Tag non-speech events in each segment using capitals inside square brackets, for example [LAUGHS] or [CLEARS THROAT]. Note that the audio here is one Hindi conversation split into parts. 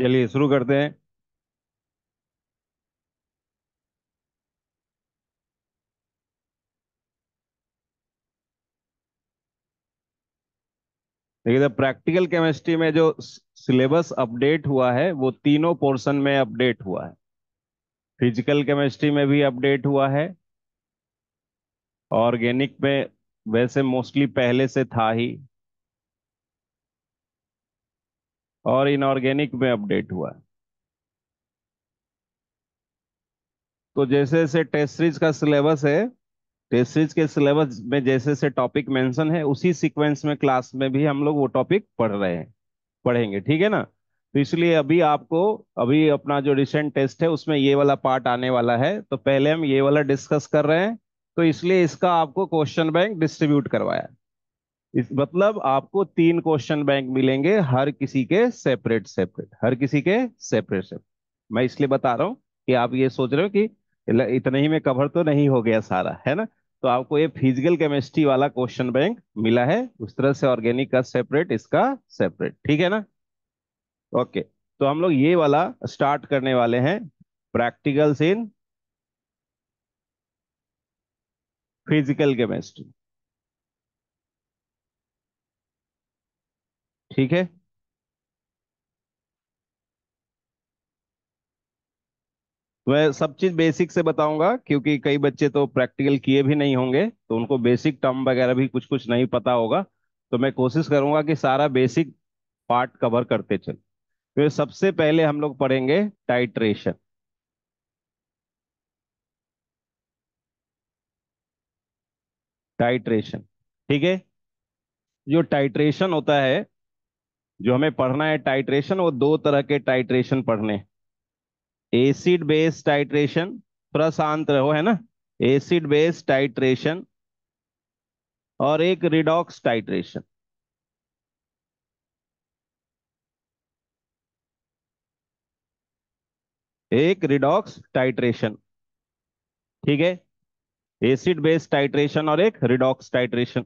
चलिए शुरू करते हैं देखिए तो प्रैक्टिकल केमिस्ट्री में जो सिलेबस अपडेट हुआ है वो तीनों पोर्शन में अपडेट हुआ है फिजिकल केमिस्ट्री में भी अपडेट हुआ है ऑर्गेनिक में वैसे मोस्टली पहले से था ही और इनऑर्गेनिक में अपडेट हुआ तो जैसे जैसे टेस्ट सीरीज का सिलेबस है टेस्ट सीरीज के सिलेबस में जैसे जैसे टॉपिक मेंशन है उसी सीक्वेंस में क्लास में भी हम लोग वो टॉपिक पढ़ रहे हैं पढ़ेंगे ठीक है ना तो इसलिए अभी आपको अभी अपना जो रिसेंट टेस्ट है उसमें ये वाला पार्ट आने वाला है तो पहले हम ये वाला डिस्कस कर रहे हैं तो इसलिए इसका आपको क्वेश्चन बैंक डिस्ट्रीब्यूट करवाया इस मतलब आपको तीन क्वेश्चन बैंक मिलेंगे हर किसी के सेपरेट सेपरेट हर किसी के सेपरेट सेपरेट मैं इसलिए बता रहा हूँ कि आप ये सोच रहे हो कि इतने ही में कवर तो नहीं हो गया सारा है ना तो आपको ये फिजिकल केमिस्ट्री वाला क्वेश्चन बैंक मिला है उस तरह से ऑर्गेनिक का सेपरेट इसका सेपरेट ठीक है ना ओके तो हम लोग ये वाला स्टार्ट करने वाले हैं प्रैक्टिकल्स इन फिजिकल केमिस्ट्री ठीक है मैं सब चीज बेसिक से बताऊंगा क्योंकि कई बच्चे तो प्रैक्टिकल किए भी नहीं होंगे तो उनको बेसिक टर्म वगैरह भी कुछ कुछ नहीं पता होगा तो मैं कोशिश करूंगा कि सारा बेसिक पार्ट कवर करते चल तो सबसे पहले हम लोग पढ़ेंगे टाइट्रेशन टाइट्रेशन ठीक है जो टाइट्रेशन होता है जो हमें पढ़ना है टाइट्रेशन वो दो तरह के टाइट्रेशन पढ़ने एसिड बेस टाइट्रेशन थोड़ा शांत रहो है ना एसिड बेस टाइट्रेशन और एक रिडॉक्स टाइट्रेशन एक रिडॉक्स टाइट्रेशन ठीक है एसिड बेस टाइट्रेशन और एक रिडॉक्स टाइट्रेशन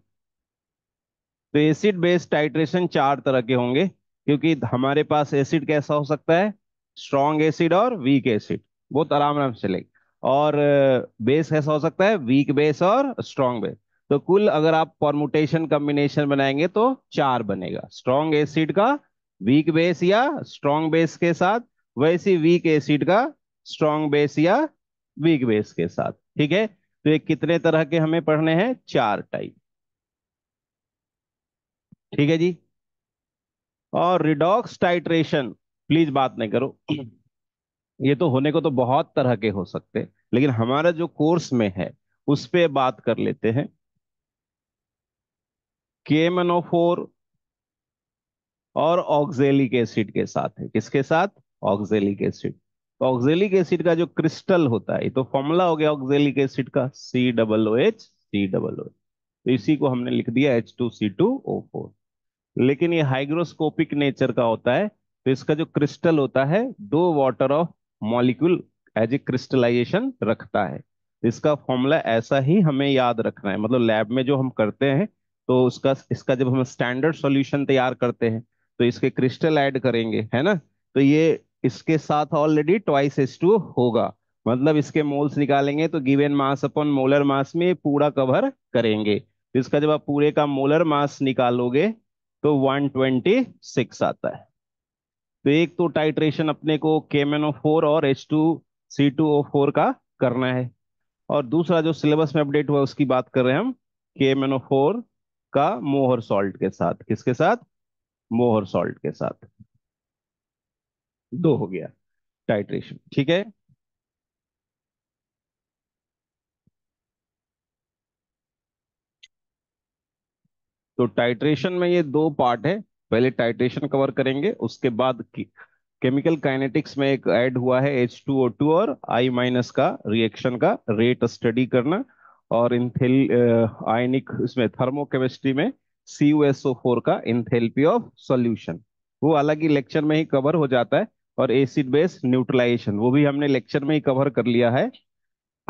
तो एसिड बेस टाइट्रेशन चार तरह के होंगे क्योंकि हमारे पास एसिड कैसा हो सकता है स्ट्रॉन्ग एसिड और वीक एसिड बहुत आराम आराम से लेंगे और बेस कैसा हो सकता है वीक बेस और स्ट्रॉन्ग बेस तो कुल अगर आप परमुटेशन कॉम्बिनेशन बनाएंगे तो चार बनेगा स्ट्रॉन्ग एसिड का वीक बेस या स्ट्रॉन्ग बेस के साथ वैसी वीक एसिड का स्ट्रॉन्ग बेस या वीक बेस के साथ ठीक है तो ये कितने तरह के हमें पढ़ने हैं चार टाइप ठीक है जी और रिडॉक्स टाइट्रेशन प्लीज बात नहीं करो [CLEARS THROAT] ये तो होने को तो बहुत तरह के हो सकते लेकिन हमारा जो कोर्स में है उस पर बात कर लेते हैं केमनोफोर और ऑक्जेलिक एसिड के साथ है किसके साथ ऑक्जेलिक एसिड तो ऑक्जेलिक एसिड का जो क्रिस्टल होता है ये तो फॉर्मूला हो गया ऑक्जेलिक एसिड का C double O H C double O तो इसी को हमने लिख दिया H two C two O four लेकिन ये हाइग्रोस्कोपिक नेचर का होता है तो इसका जो क्रिस्टल होता है दो water of molecule as a crystallization रखता है इसका फॉर्मूला ऐसा ही हमें याद रखना है मतलब लैब में जो हम करते हैं तो उसका इसका जब हम स्टैंडर्ड सॉल्यूशन तैयार करते हैं तो इसके क्रिस्टल ऐड करेंगे है ना तो ये इसके साथ ऑलरेडी ट्वाइस एस टू होगा मतलब इसके मोल्स निकालेंगे तो given mass upon molar mass में पूरा कवर करेंगे इसका जब आप पूरे का मोलर मास निकालोगे तो 126 आता है तो एक तो टाइट्रेशन अपने को KMnO4 और H2C2O4 का करना है और दूसरा जो सिलेबस में अपडेट हुआ उसकी बात कर रहे हैं हम KMnO4 का मोहर सॉल्ट के साथ किसके साथ मोहर सॉल्ट के साथ दो हो गया टाइट्रेशन ठीक है तो टाइट्रेशन में ये दो पार्ट है पहले टाइट्रेशन कवर करेंगे उसके बाद केमिकल काइनेटिक्स में एक ऐड हुआ है H2O2 और I माइनस का रिएक्शन का रेट स्टडी करना और इंथेल आयनिक इसमें थर्मोकेमिस्ट्री में CuSO4 का इंथेलपी ऑफ सॉल्यूशन वो अलग ही लेक्चर में ही कवर हो जाता है और एसिड बेस न्यूट्रलाइजेशन वो भी हमने लेक्चर में ही कवर कर लिया है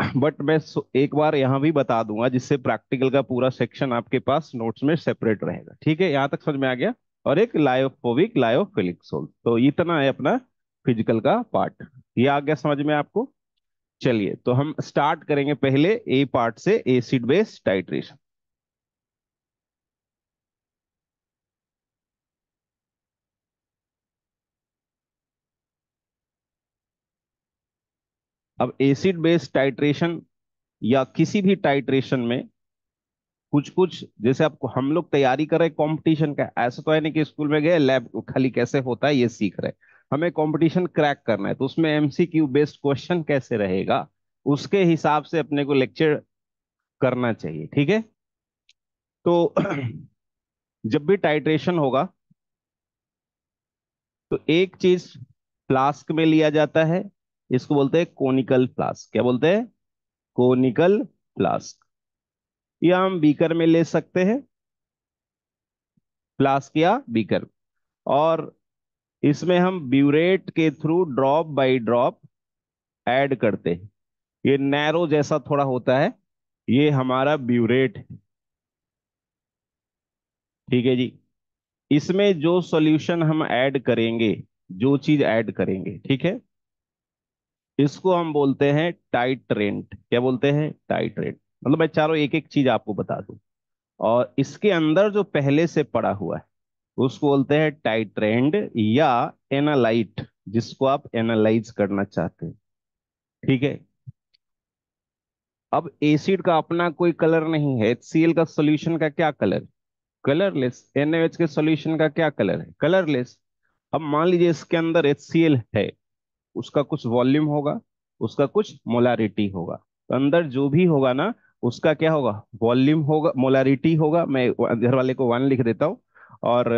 बट मैं एक बार यहां भी बता दूंगा जिससे प्रैक्टिकल का पूरा सेक्शन आपके पास नोट्स में सेपरेट रहेगा ठीक है यहाँ तक समझ में आ गया और एक लायोफोविक लायोफिलिक सोल तो इतना है अपना फिजिकल का पार्ट ये आ गया समझ में आपको चलिए तो हम स्टार्ट करेंगे पहले ए पार्ट से एसिड बेस्ड टाइट्रेशन अब एसिड बेस टाइट्रेशन या किसी भी टाइट्रेशन में कुछ कुछ जैसे आपको हम लोग तैयारी कर रहे हैं कॉम्पिटिशन का ऐसा तो है नहीं कि स्कूल में गए लैब खाली कैसे होता है ये सीख रहे हमें कंपटीशन क्रैक करना है तो उसमें एमसीक्यू बेस्ड क्वेश्चन कैसे रहेगा उसके हिसाब से अपने को लेक्चर करना चाहिए ठीक है तो [CLEARS THROAT] जब भी टाइट्रेशन होगा तो एक चीज फ्लास्क में लिया जाता है इसको बोलते हैं कोनिकल फ्लास्क क्या बोलते हैं कोनिकल फ्लास्क या हम बीकर में ले सकते हैं फ्लास्क या बीकर और इसमें हम ब्यूरेट के through drop by drop add करते हैं ये नैरो जैसा थोड़ा होता है ये हमारा ब्यूरेट है ठीक है जी इसमें जो सॉल्यूशन हम ऐड करेंगे जो चीज ऐड करेंगे ठीक है इसको हम बोलते हैं टाइट रेंट क्या बोलते हैं टाइट रेंट मतलब मैं चारों एक एक चीज आपको बता दूं और इसके अंदर जो पहले से पड़ा हुआ है उसको बोलते हैं टाइट रेंड या एनालाइट जिसको आप एनालाइज करना चाहते हैं ठीक है अब एसिड का अपना कोई कलर नहीं है एच का सोल्यूशन का क्या कलर कलरलेस एनएच के सोल्यूशन का क्या कलर है कलरलेस अब मान लीजिए इसके अंदर एच है उसका कुछ वॉल्यूम होगा उसका कुछ मोलारिटी होगा तो अंदर जो भी होगा ना उसका क्या होगा वॉल्यूम होगा मोलारिटी होगा मैं घर वाले को वन लिख देता हूँ और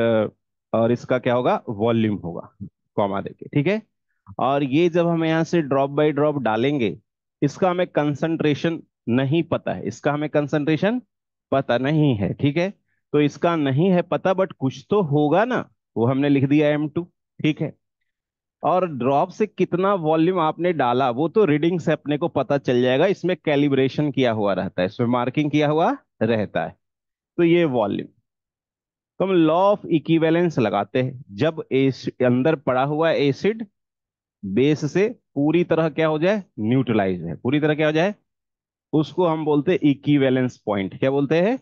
और इसका क्या होगा वॉल्यूम होगा कॉमा देके ठीक है और ये जब हम यहाँ से ड्रॉप बाय ड्रॉप डालेंगे इसका हमें कंसंट्रेशन नहीं पता है इसका हमें कंसंट्रेशन पता नहीं है ठीक है तो इसका नहीं है पता बट कुछ तो होगा ना वो हमने लिख दिया एम टू ठीक है और ड्रॉप से कितना वॉल्यूम आपने डाला वो तो रीडिंग से अपने को पता चल जाएगा इसमें कैलिब्रेशन किया हुआ रहता है इसमें मार्किंग किया हुआ रहता है तो ये वॉल्यूम तो हम लॉ ऑफ इक्विवेलेंस लगाते हैं जब अंदर पड़ा हुआ एसिड बेस से पूरी तरह क्या हो जाए न्यूट्रलाइज है पूरी तरह क्या हो जाए उसको हम बोलते हैं इक्विवेलेंस पॉइंट क्या बोलते हैं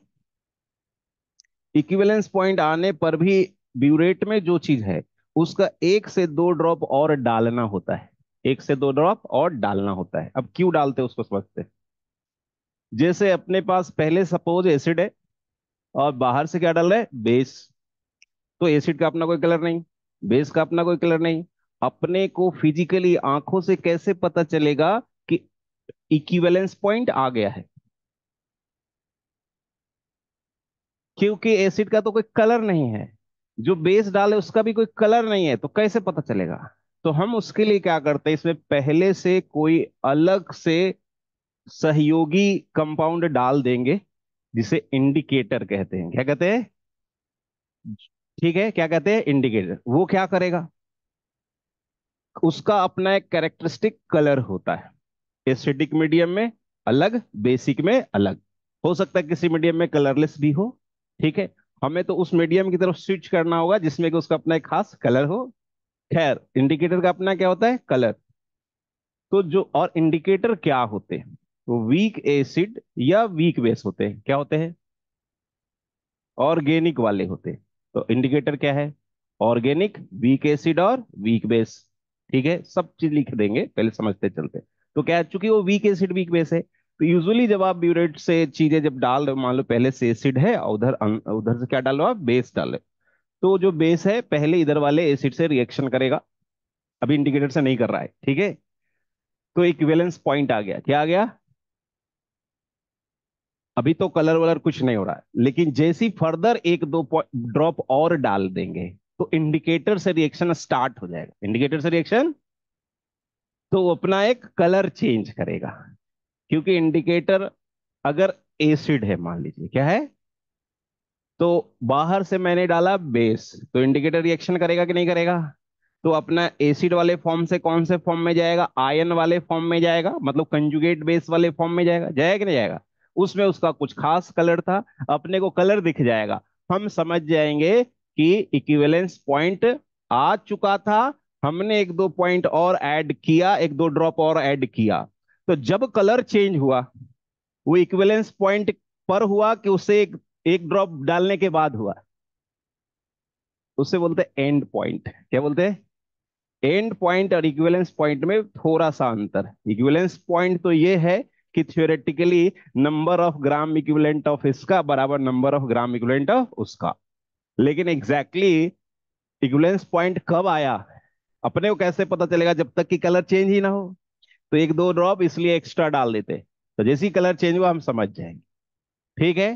इक्विवेलेंस पॉइंट आने पर भी ब्यूरेट में जो चीज है उसका एक से दो ड्रॉप और डालना होता है एक से दो ड्रॉप और डालना होता है अब क्यों डालते हैं उसको समझते जैसे अपने पास पहले सपोज एसिड है और बाहर से क्या डाल रहे बेस तो एसिड का अपना कोई कलर नहीं बेस का अपना कोई कलर नहीं अपने को फिजिकली आंखों से कैसे पता चलेगा कि इक्विवेलेंस पॉइंट आ गया है क्योंकि एसिड का तो कोई कलर नहीं है जो बेस डाले उसका भी कोई कलर नहीं है तो कैसे पता चलेगा तो हम उसके लिए क्या करते हैं इसमें पहले से कोई अलग से सहयोगी कंपाउंड डाल देंगे जिसे इंडिकेटर कहते हैं क्या कहते हैं ठीक है क्या कहते हैं इंडिकेटर वो क्या करेगा उसका अपना एक कैरेक्टरिस्टिक कलर होता है एसिडिक मीडियम में अलग बेसिक में अलग हो सकता है किसी मीडियम में कलरलेस भी हो ठीक है हमें तो उस मीडियम की तरफ स्विच करना होगा जिसमें कि उसका अपना एक खास कलर हो खैर इंडिकेटर का अपना क्या होता है कलर तो जो और इंडिकेटर क्या होते हैं तो वीक एसिड या वीक बेस होते हैं क्या होते हैं ऑर्गेनिक वाले होते हैं तो इंडिकेटर क्या है ऑर्गेनिक वीक एसिड और वीक बेस ठीक है सब चीज लिख देंगे पहले समझते चलते तो क्या है चूंकि वो वीक एसिड वीक बेस है तो यूजुअली जब आप ब्यूरेट से चीजें जब डाल रहे हो मान लो पहले से एसिड है और उधर उधर से क्या डाल रहे हो आप बेस डाले तो जो बेस है पहले इधर वाले एसिड से रिएक्शन करेगा अभी इंडिकेटर से नहीं कर रहा है ठीक है तो इक्वेलेंस पॉइंट आ गया क्या आ गया अभी तो कलर वलर कुछ नहीं हो रहा है लेकिन जैसी फर्दर एक दो ड्रॉप और डाल देंगे तो इंडिकेटर से रिएक्शन स्टार्ट हो जाएगा इंडिकेटर से रिएक्शन तो अपना एक कलर चेंज करेगा क्योंकि इंडिकेटर अगर एसिड है मान लीजिए क्या है तो बाहर से मैंने डाला बेस तो इंडिकेटर रिएक्शन करेगा कि नहीं करेगा तो अपना एसिड वाले फॉर्म से कौन से फॉर्म में जाएगा आयन वाले फॉर्म में जाएगा मतलब कंजुगेट बेस वाले फॉर्म में जाएगा जाएगा कि नहीं जाएगा उसमें उसका कुछ खास कलर था अपने को कलर दिख जाएगा हम समझ जाएंगे कि इक्विवेलेंस पॉइंट आ चुका था हमने एक दो पॉइंट और ऐड किया एक दो ड्रॉप और ऐड किया तो जब कलर चेंज हुआ वो इक्वेलेंस पॉइंट पर हुआ कि उसे एक एक ड्रॉप डालने के बाद हुआ उसे बोलते हैं एंड पॉइंट क्या बोलते हैं एंड पॉइंट और इक्वेलेंस पॉइंट में थोड़ा सा अंतर इक्वेलेंस पॉइंट तो ये है कि theoretically number of gram equivalent of इसका बराबर number of gram equivalent of उसका लेकिन एग्जैक्टली exactly, इक्विवेलेंस पॉइंट कब आया अपने को कैसे पता चलेगा जब तक कि कलर चेंज ही ना हो तो एक दो ड्रॉप इसलिए एक्स्ट्रा डाल देते तो जैसी कलर चेंज हुआ हम समझ जाएंगे ठीक है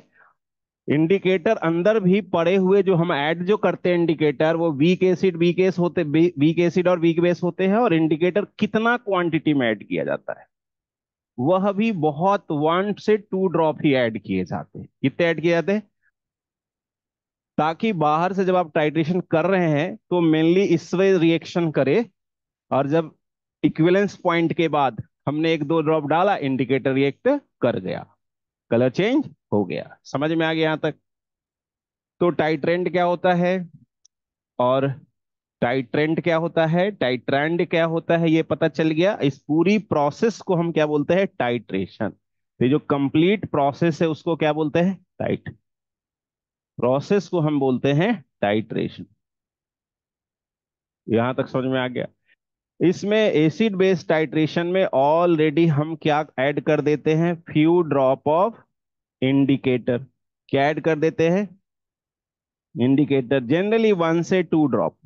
इंडिकेटर अंदर भी पड़े हुए जो हम ऐड जो करते हैं इंडिकेटर वो वीक एसिड वीक एस होते वीक एसिड और वीक बेस होते हैं और इंडिकेटर कितना क्वांटिटी में ऐड किया जाता है वह भी बहुत वन से टू ड्रॉप ही ऐड किए जाते हैं कितने ऐड किए जाते ताकि बाहर से जब आप टाइट्रेशन कर रहे हैं तो मेनली इस वे रिएक्शन करे और जब इक्विलेंस पॉइंट के बाद हमने एक दो ड्रॉप डाला इंडिकेटर रिएक्ट कर गया कलर चेंज हो गया समझ में आ गया यहां तक तो टाइट ट्रेंड क्या होता है और टाइट ट्रेंड क्या होता है टाइट ट्रेंड क्या होता है ये पता चल गया इस पूरी प्रोसेस को हम क्या बोलते हैं टाइट्रेशन ये जो कंप्लीट प्रोसेस है उसको क्या बोलते हैं टाइट प्रोसेस को हम बोलते हैं टाइट्रेशन यहां तक समझ में आ गया इसमें एसिड बेस टाइट्रेशन में ऑलरेडी हम क्या ऐड कर देते हैं फ्यू ड्रॉप ऑफ इंडिकेटर क्या ऐड कर देते हैं इंडिकेटर जनरली वन से टू ड्रॉप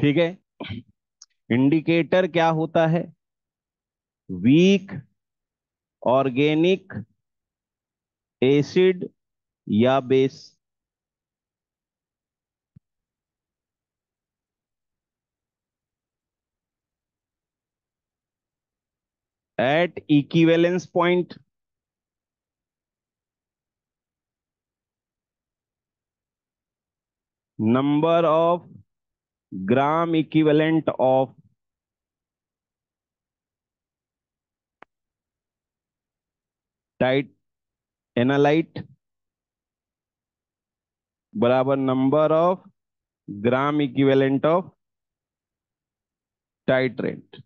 ठीक है इंडिकेटर क्या होता है वीक ऑर्गेनिक एसिड या base at equivalence point number of gram equivalent of tight analyte बराबर number of gram equivalent of titrate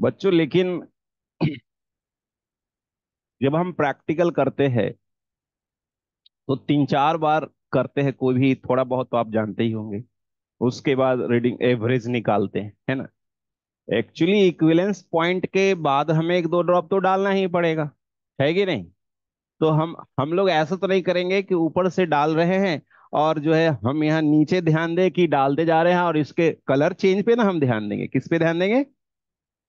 बच्चों लेकिन जब हम प्रैक्टिकल करते हैं तो तीन चार बार करते हैं कोई भी थोड़ा बहुत तो आप जानते ही होंगे उसके बाद रीडिंग एवरेज निकालते हैं है ना एक्चुअली इक्विलेंस पॉइंट के बाद हमें एक दो ड्रॉप तो डालना ही पड़ेगा है कि नहीं तो हम हम लोग ऐसा तो नहीं करेंगे कि ऊपर से डाल रहे हैं और जो है हम यहाँ नीचे ध्यान दें कि डालते जा रहे हैं और इसके कलर चेंज पे ना हम ध्यान देंगे किस पे ध्यान देंगे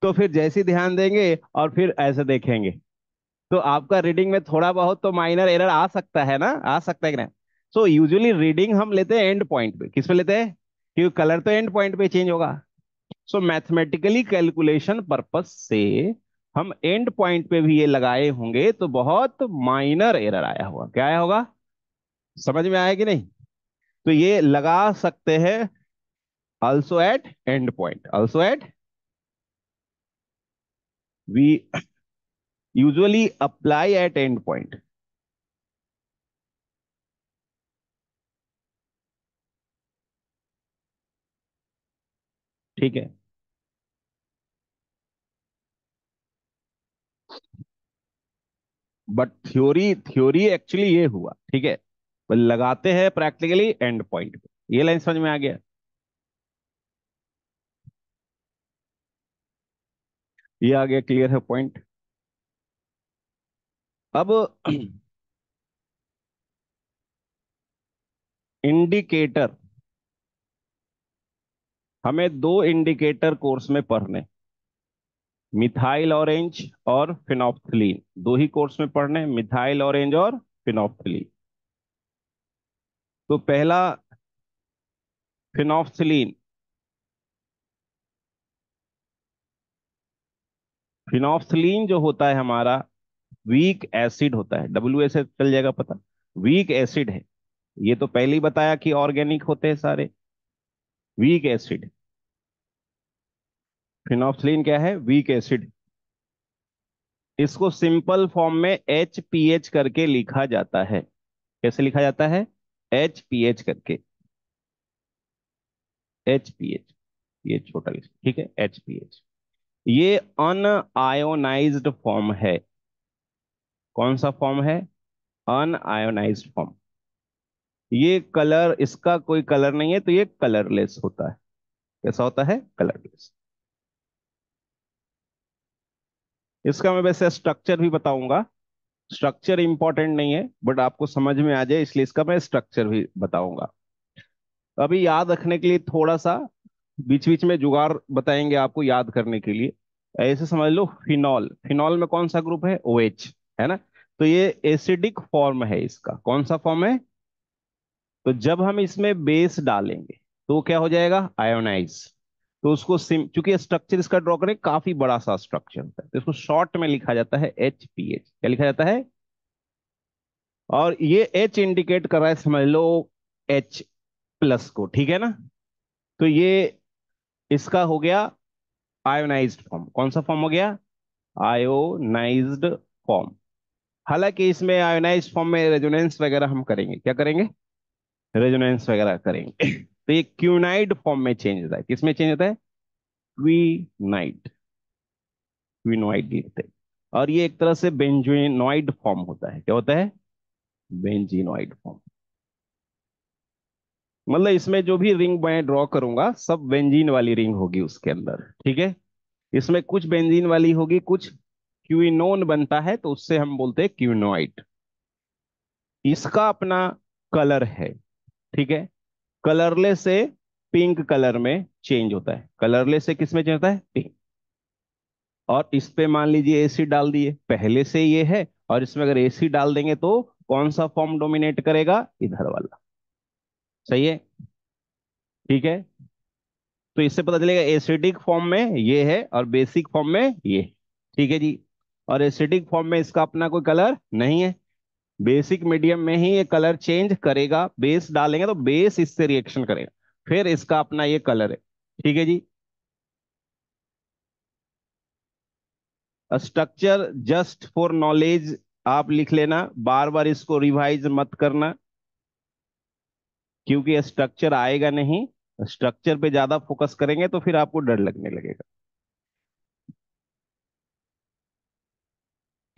तो फिर जैसे ध्यान देंगे और फिर ऐसे देखेंगे तो आपका रीडिंग में थोड़ा बहुत तो माइनर एरर आ सकता है ना आ सकता है कि ना सो यूजुअली रीडिंग हम लेते हैं एंड पॉइंट पे किस पे लेते हैं क्योंकि कलर तो एंड पॉइंट पे चेंज होगा सो मैथमेटिकली कैलकुलेशन पर्पज से हम एंड पॉइंट पे भी ये लगाए होंगे तो बहुत माइनर एरर आया होगा क्या आया होगा समझ में आया कि नहीं तो ये लगा सकते हैं also at end point also at we usually apply at point ठीक है बट थ्योरी थ्योरी एक्चुअली ये हुआ ठीक है लगाते हैं प्रैक्टिकली एंड पॉइंट ये लाइन समझ में आ गया ये आ गया क्लियर है पॉइंट अब इंडिकेटर [CLEARS THROAT] हमें दो इंडिकेटर कोर्स में पढ़ने मिथाइल ऑरेंज और फिनोप्थलीन दो ही कोर्स में पढ़ने मिथाइल ऑरेंज और फिनोप्थलीन तो पहला फिनोप्थलीन फिनॉफ्थलीन जो होता है हमारा वीक एसिड होता है डब्ल्यू एस एस चल जाएगा पता वीक एसिड है ये तो पहले ही बताया कि ऑर्गेनिक होते हैं सारे वीक एसिड फिनॉफ्थलीन क्या है वीक एसिड इसको सिंपल फॉर्म में एच पी एच करके लिखा जाता है कैसे लिखा जाता है एच पी एच करके एच पी एच ये छोटा ठीक है एच पी एच ये अनआयोनाइज्ड फॉर्म है कौन सा फॉर्म है अनआयोनाइज्ड फॉर्म ये कलर इसका कोई कलर नहीं है तो ये कलरलेस होता है कैसा होता है कलरलेस इसका मैं वैसे स्ट्रक्चर भी बताऊंगा स्ट्रक्चर इंपॉर्टेंट नहीं है बट आपको समझ में आ जाए इसलिए इसका मैं स्ट्रक्चर भी बताऊंगा अभी याद रखने के लिए थोड़ा सा बीच बीच में जुगाड़ बताएंगे आपको याद करने के लिए ऐसे समझ लो फिनॉल फिनॉल में कौन सा ग्रुप है ओ OH, है ना तो ये एसिडिक फॉर्म है इसका कौन सा फॉर्म है तो जब हम इसमें बेस डालेंगे तो क्या हो जाएगा आयोनाइज तो उसको सिम चूंकि स्ट्रक्चर इसका ड्रॉ करें काफी बड़ा सा स्ट्रक्चर होता है तो इसको शॉर्ट में लिखा जाता है एच पी एच क्या लिखा जाता है और ये एच इंडिकेट कर रहा है समझ लो एच प्लस को ठीक है ना तो ये इसका हो गया आयोनाइज फॉर्म कौन सा फॉर्म हो गया आयोनाइज फॉर्म हालांकि इसमें आयोनाइज फॉर्म में रेजोनेंस वगैरह हम करेंगे क्या करेंगे रेजोनेंस वगैरह करेंगे तो ये क्यूनाइड फॉर्म में चेंज होता है किसमें चेंज होता है क्वीनाइड क्वीनोइड लिखते हैं और ये एक तरह से बेंजुनोइड फॉर्म होता है क्या होता है बेंजिनोइड फॉर्म मतलब इसमें जो भी रिंग मैं ड्रॉ करूंगा सब बेंजीन वाली रिंग होगी उसके अंदर ठीक है इसमें कुछ बेंजीन वाली होगी कुछ क्यूनोन बनता है तो उससे हम बोलते हैं क्यूनोइट इसका अपना कलर है ठीक है कलरलेस से पिंक कलर में चेंज होता है कलरलेस से किसमें चेंज होता है पिंक और इस पे मान लीजिए एसिड डाल दिए पहले से ये है और इसमें अगर एसिड डाल देंगे तो कौन सा फॉर्म डोमिनेट करेगा इधर वाला सही है ठीक है तो इससे पता चलेगा एसिडिक फॉर्म में ये है और बेसिक फॉर्म में ये ठीक है जी और एसिडिक फॉर्म में इसका अपना कोई कलर नहीं है बेसिक मीडियम में ही ये कलर चेंज करेगा बेस डालेंगे तो बेस इससे रिएक्शन करेगा फिर इसका अपना ये कलर है ठीक है जी स्ट्रक्चर जस्ट फॉर नॉलेज आप लिख लेना बार बार इसको रिवाइज मत करना क्योंकि स्ट्रक्चर आएगा नहीं स्ट्रक्चर पे ज्यादा फोकस करेंगे तो फिर आपको डर लगने लगेगा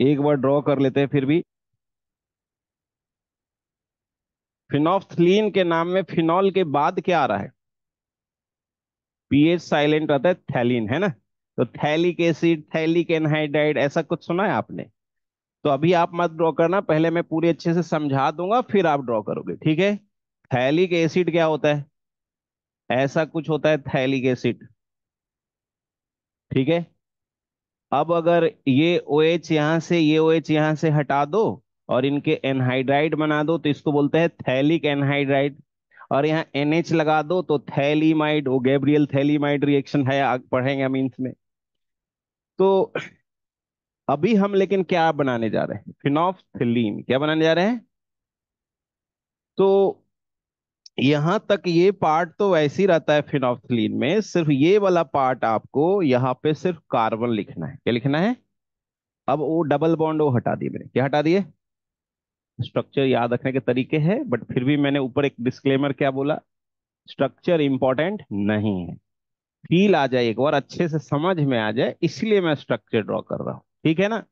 एक बार ड्रॉ कर लेते हैं फिर भी फिनोफ्थलीन के नाम में फिनॉल के बाद क्या आ रहा है पीएच साइलेंट रहता है थैलीन है ना तो थैलिक एसिड थैलिक एनहाइड्राइड ऐसा कुछ सुना है आपने तो अभी आप मत ड्रॉ करना पहले मैं पूरी अच्छे से समझा दूंगा फिर आप ड्रॉ करोगे ठीक है थैलिक एसिड क्या होता है ऐसा कुछ होता है थैलिक एसिड ठीक है अब अगर ये ओ एच यहां से ये ओ एच यहां से हटा दो और इनके एनहाइड्राइड बना दो तो इसको बोलते हैं थैलिक एनहाइड्राइड और यहाँ एन एच लगा दो तो थैलीमाइड वो गैब्रियल थैलीमाइड रिएक्शन है आग पढ़ेंगे मीन्स में तो अभी हम लेकिन क्या बनाने जा रहे हैं फिनोफ्थिलीन क्या बनाने जा रहे हैं तो यहां तक ये पार्ट तो वैसे ही रहता है फिनॉफ्थलीन में सिर्फ ये वाला पार्ट आपको यहाँ पे सिर्फ कार्बन लिखना है क्या लिखना है अब वो डबल बॉन्ड वो हटा दिए मैंने क्या हटा दिए स्ट्रक्चर याद रखने के तरीके हैं बट फिर भी मैंने ऊपर एक डिस्क्लेमर क्या बोला स्ट्रक्चर इंपॉर्टेंट नहीं है फील आ जाए एक बार अच्छे से समझ में आ जाए इसलिए मैं स्ट्रक्चर ड्रॉ कर रहा हूं ठीक है ना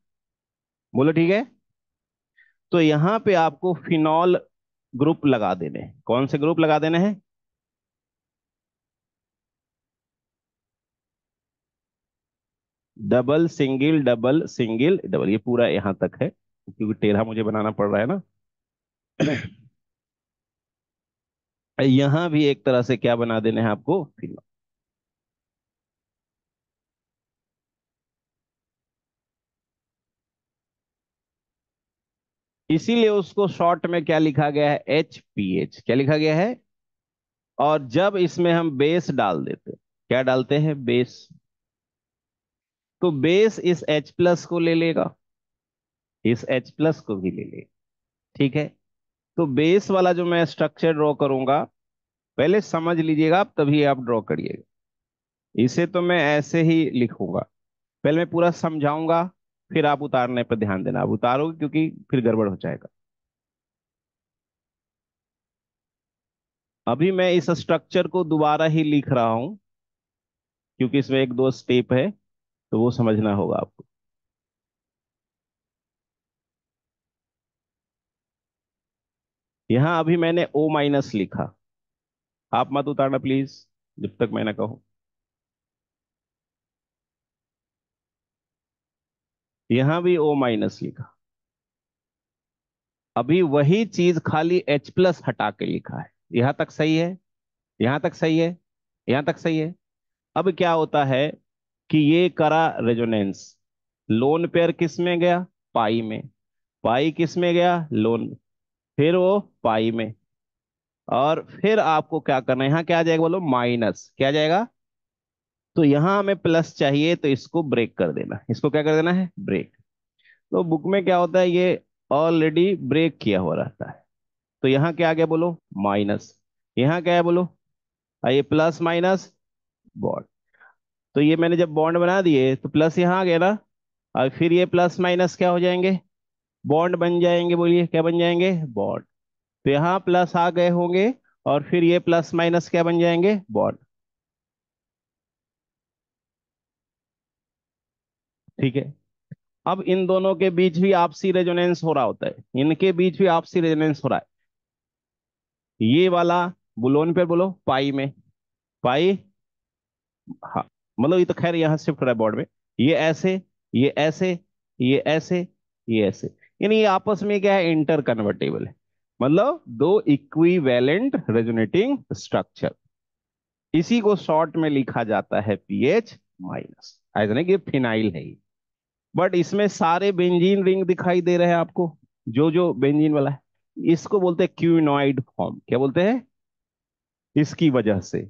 बोलो ठीक है तो यहाँ पे आपको फिनॉल ग्रुप लगा देने कौन से ग्रुप लगा देने हैं double single double single double ये पूरा यहां तक है क्योंकि टेढ़ा मुझे बनाना पड़ रहा है ना [CLEARS THROAT] यहां भी एक तरह से क्या बना देने हैं आपको फिल्म इसीलिए उसको शॉर्ट में क्या लिखा गया है एच पी एच क्या लिखा गया है और जब इसमें हम बेस डाल देते क्या डालते हैं बेस तो बेस इस एच प्लस को ले लेगा इस एच प्लस को भी ले लेगा ठीक है तो बेस वाला जो मैं स्ट्रक्चर ड्रॉ करूंगा पहले समझ लीजिएगा आप तभी आप ड्रॉ करिएगा इसे तो मैं ऐसे ही लिखूंगा पहले मैं पूरा समझाऊंगा फिर आप उतारने पर ध्यान देना आप उतारोगे क्योंकि फिर गड़बड़ हो जाएगा अभी मैं इस स्ट्रक्चर को दोबारा ही लिख रहा हूं क्योंकि इसमें एक दो स्टेप है तो वो समझना होगा आपको यहां अभी मैंने ओ माइनस लिखा आप मत उतारना प्लीज जब तक मैं ना कहूं यहां भी ओ माइनस लिखा अभी वही चीज खाली H प्लस हटा के लिखा है यहां तक सही है यहां तक सही है यहां तक सही है अब क्या होता है कि ये करा रेजोनेंस लोन पेयर किस में गया पाई में पाई किस में गया लोन फिर वो पाई में और फिर आपको क्या करना है यहाँ क्या आ जाएगा बोलो माइनस क्या जाएगा तो यहां हमें प्लस चाहिए तो इसको ब्रेक कर देना इसको क्या कर देना है ब्रेक तो बुक में क्या होता है ये ऑलरेडी ब्रेक किया हुआ रहता है तो यहां क्या आ गया बोलो माइनस यहां क्या है बोलो ये प्लस माइनस बॉन्ड तो ये मैंने जब बॉन्ड बना दिए तो प्लस यहाँ आ गया ना और फिर ये प्लस माइनस क्या हो जाएंगे बॉन्ड बन जाएंगे बोलिए क्या बन जाएंगे बॉन्ड तो यहाँ प्लस आ गए होंगे और फिर ये प्लस माइनस क्या बन जाएंगे बॉन्ड ठीक है अब इन दोनों के बीच भी आपसी रेजोनेंस हो रहा होता है इनके बीच भी आपसी रेजोनेंस हो रहा है ये वाला बुलोन पे बोलो पाई में पाई हाँ मतलब ये तो खैर यहां शिफ्ट रहा है बोर्ड में ये ऐसे ये ऐसे ये ऐसे ये ऐसे यानी ये आपस में क्या है इंटर कन्वर्टेबल है मतलब दो इक्विवेलेंट रेजोनेटिंग स्ट्रक्चर इसी को शॉर्ट में लिखा जाता है पीएच माइनस ऐसा नहीं कि फिनाइल है ये बट इसमें सारे बेंजीन रिंग दिखाई दे रहे हैं आपको जो जो बेंजीन वाला है इसको बोलते हैं क्यूनॉइड फॉर्म क्या बोलते हैं इसकी वजह से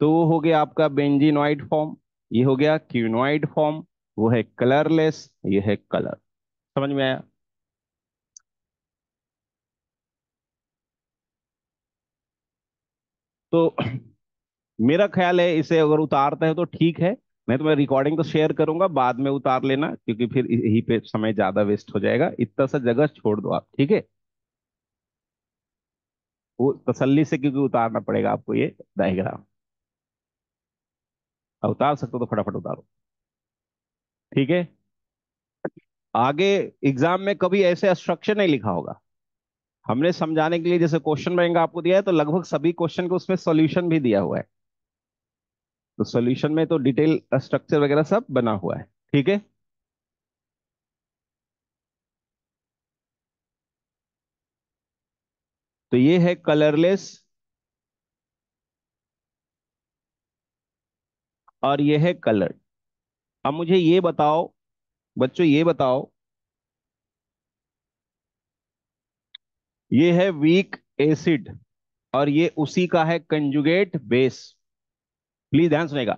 तो वो हो गया आपका बेंजीनॉइड फॉर्म ये हो गया क्यूनॉइड फॉर्म वो है कलरलेस ये है कलर समझ में आया तो [CLEARS THROAT] मेरा ख्याल है इसे अगर उतारते हैं तो ठीक है मैं तुम्हें रिकॉर्डिंग तो शेयर करूंगा बाद में उतार लेना क्योंकि फिर यही पे समय ज्यादा वेस्ट हो जाएगा इतना सा जगह छोड़ दो आप ठीक है वो तसल्ली से क्योंकि उतारना पड़ेगा आपको ये डायग्राम उतार सकते हो तो फटाफट उतारो ठीक है आगे एग्जाम में कभी ऐसे स्ट्रक्चर नहीं लिखा होगा हमने समझाने के लिए जैसे क्वेश्चन बैंक आपको दिया है तो लगभग सभी क्वेश्चन को उसमें सॉल्यूशन भी दिया हुआ है तो सॉल्यूशन में तो डिटेल स्ट्रक्चर uh, वगैरह सब बना हुआ है ठीक है तो ये है कलरलेस और ये है कलर अब मुझे ये बताओ बच्चों ये बताओ ये है वीक एसिड और ये उसी का है कंजुगेट बेस प्लीज ध्यान सुनेगा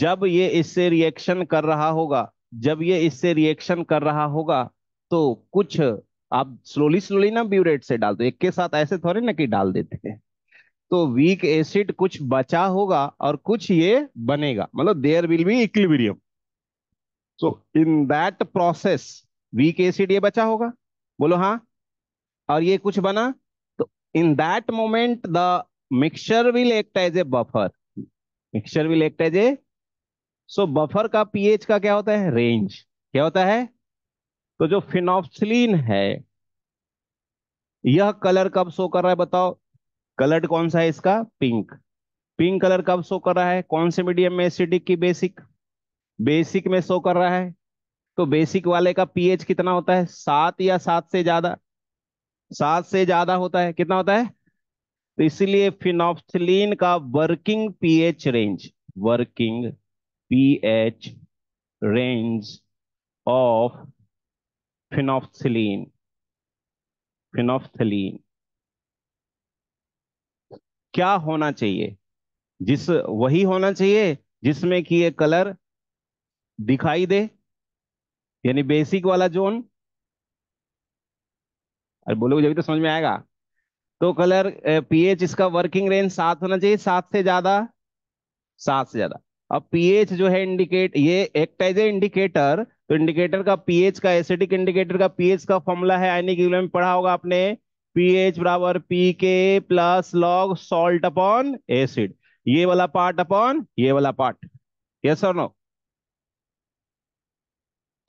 जब ये इससे रिएक्शन कर रहा होगा जब ये इससे रिएक्शन कर रहा होगा तो कुछ आप स्लोली स्लोली ना ब्यूरेट से डाल दो एक के साथ ऐसे थोड़े ना कि डाल देते हैं तो वीक एसिड कुछ बचा होगा और कुछ ये बनेगा मतलब there will be equilibrium so in that process weak acid ये बचा होगा बोलो हाँ और ये कुछ बना तो in that moment the mixture will act as a buffer mixture भी act as a so buffer का पीएच का क्या होता है रेंज क्या होता है तो जो फिनॉप्सलिन है यह कलर कब शो कर रहा है बताओ कलर कौन सा है इसका पिंक पिंक कलर कब शो कर रहा है कौन से मीडियम में एसिडिक की बेसिक बेसिक में शो कर रहा है तो बेसिक वाले का पीएच कितना होता है सात या सात से ज्यादा सात से ज्यादा होता है कितना होता है तो इसीलिए फिनॉप्थिलीन का working pH range working pH range of phenolphthalein phenolphthalein क्या होना चाहिए जिस वही होना चाहिए जिसमें कि ये कलर दिखाई दे यानी बेसिक वाला जोन अरे बोलोगे जब तो समझ में आएगा तो कलर पीएच इसका वर्किंग रेंज सात होना चाहिए सात से ज्यादा सात से ज्यादा अब पीएच जो है इंडिकेट ये एक्ट एज ए इंडिकेटर तो इंडिकेटर का पीएच का एसिडिक इंडिकेटर का पीएच का फॉर्मूला है आयनिक के में पढ़ा होगा आपने पीएच बराबर P K plus log salt upon acid ये वाला पार्ट अपॉन ये वाला पार्ट यस और नो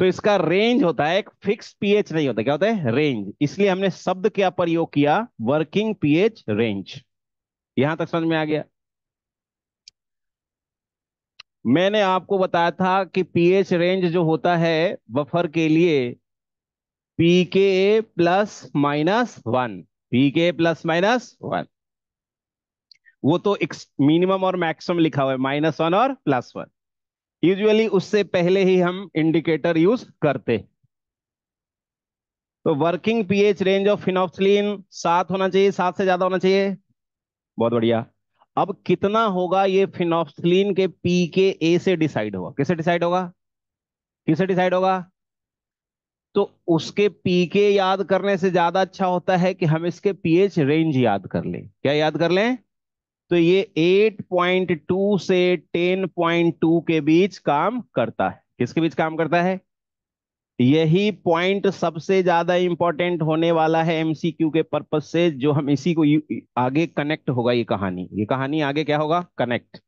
तो इसका रेंज होता है एक फिक्स पीएच नहीं होता क्या होता है रेंज इसलिए हमने शब्द क्या प्रयोग किया वर्किंग पीएच रेंज यहां तक समझ में आ गया मैंने आपको बताया था कि पीएच रेंज जो होता है बफर के लिए P K A plus minus one P K A plus minus one वो तो मिनिमम और मैक्सिमम लिखा हुआ है माइनस वन और प्लस वन यूजुअली उससे पहले ही हम इंडिकेटर यूज करते तो working pH range of phenolphthalein सात होना चाहिए सात से ज्यादा होना चाहिए बहुत बढ़िया अब कितना होगा ये फिनोक्सलिन के पी के ए से डिसाइड होगा किसे डिसाइड होगा किसे डिसाइड होगा तो उसके पी के याद करने से ज्यादा अच्छा होता है कि हम इसके पीएच रेंज याद कर लें क्या याद कर लें तो ये 8.2 से 10.2 के बीच काम करता है किसके बीच काम करता है यही पॉइंट सबसे ज्यादा इंपॉर्टेंट होने वाला है एमसीक्यू के पर्पज से जो हम इसी को आगे कनेक्ट होगा ये कहानी ये कहानी आगे क्या होगा कनेक्ट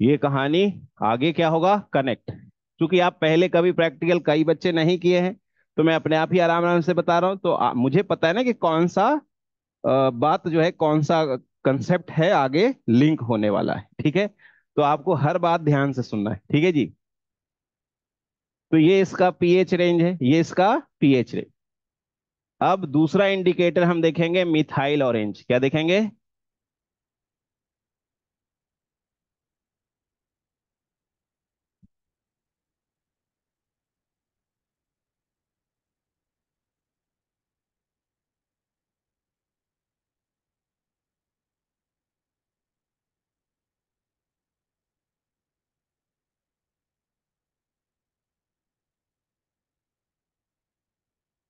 ये कहानी आगे क्या होगा कनेक्ट क्योंकि आप पहले कभी प्रैक्टिकल कई बच्चे नहीं किए हैं तो मैं अपने आप ही आराम आराम से बता रहा हूं तो आ, मुझे पता है ना कि कौन सा आ, बात जो है कौन सा कंसेप्ट है आगे लिंक होने वाला है ठीक है तो आपको हर बात ध्यान से सुनना है ठीक है जी तो ये इसका पीएच रेंज है ये इसका पीएच रेंज अब दूसरा इंडिकेटर हम देखेंगे मिथाइल ऑरेंज क्या देखेंगे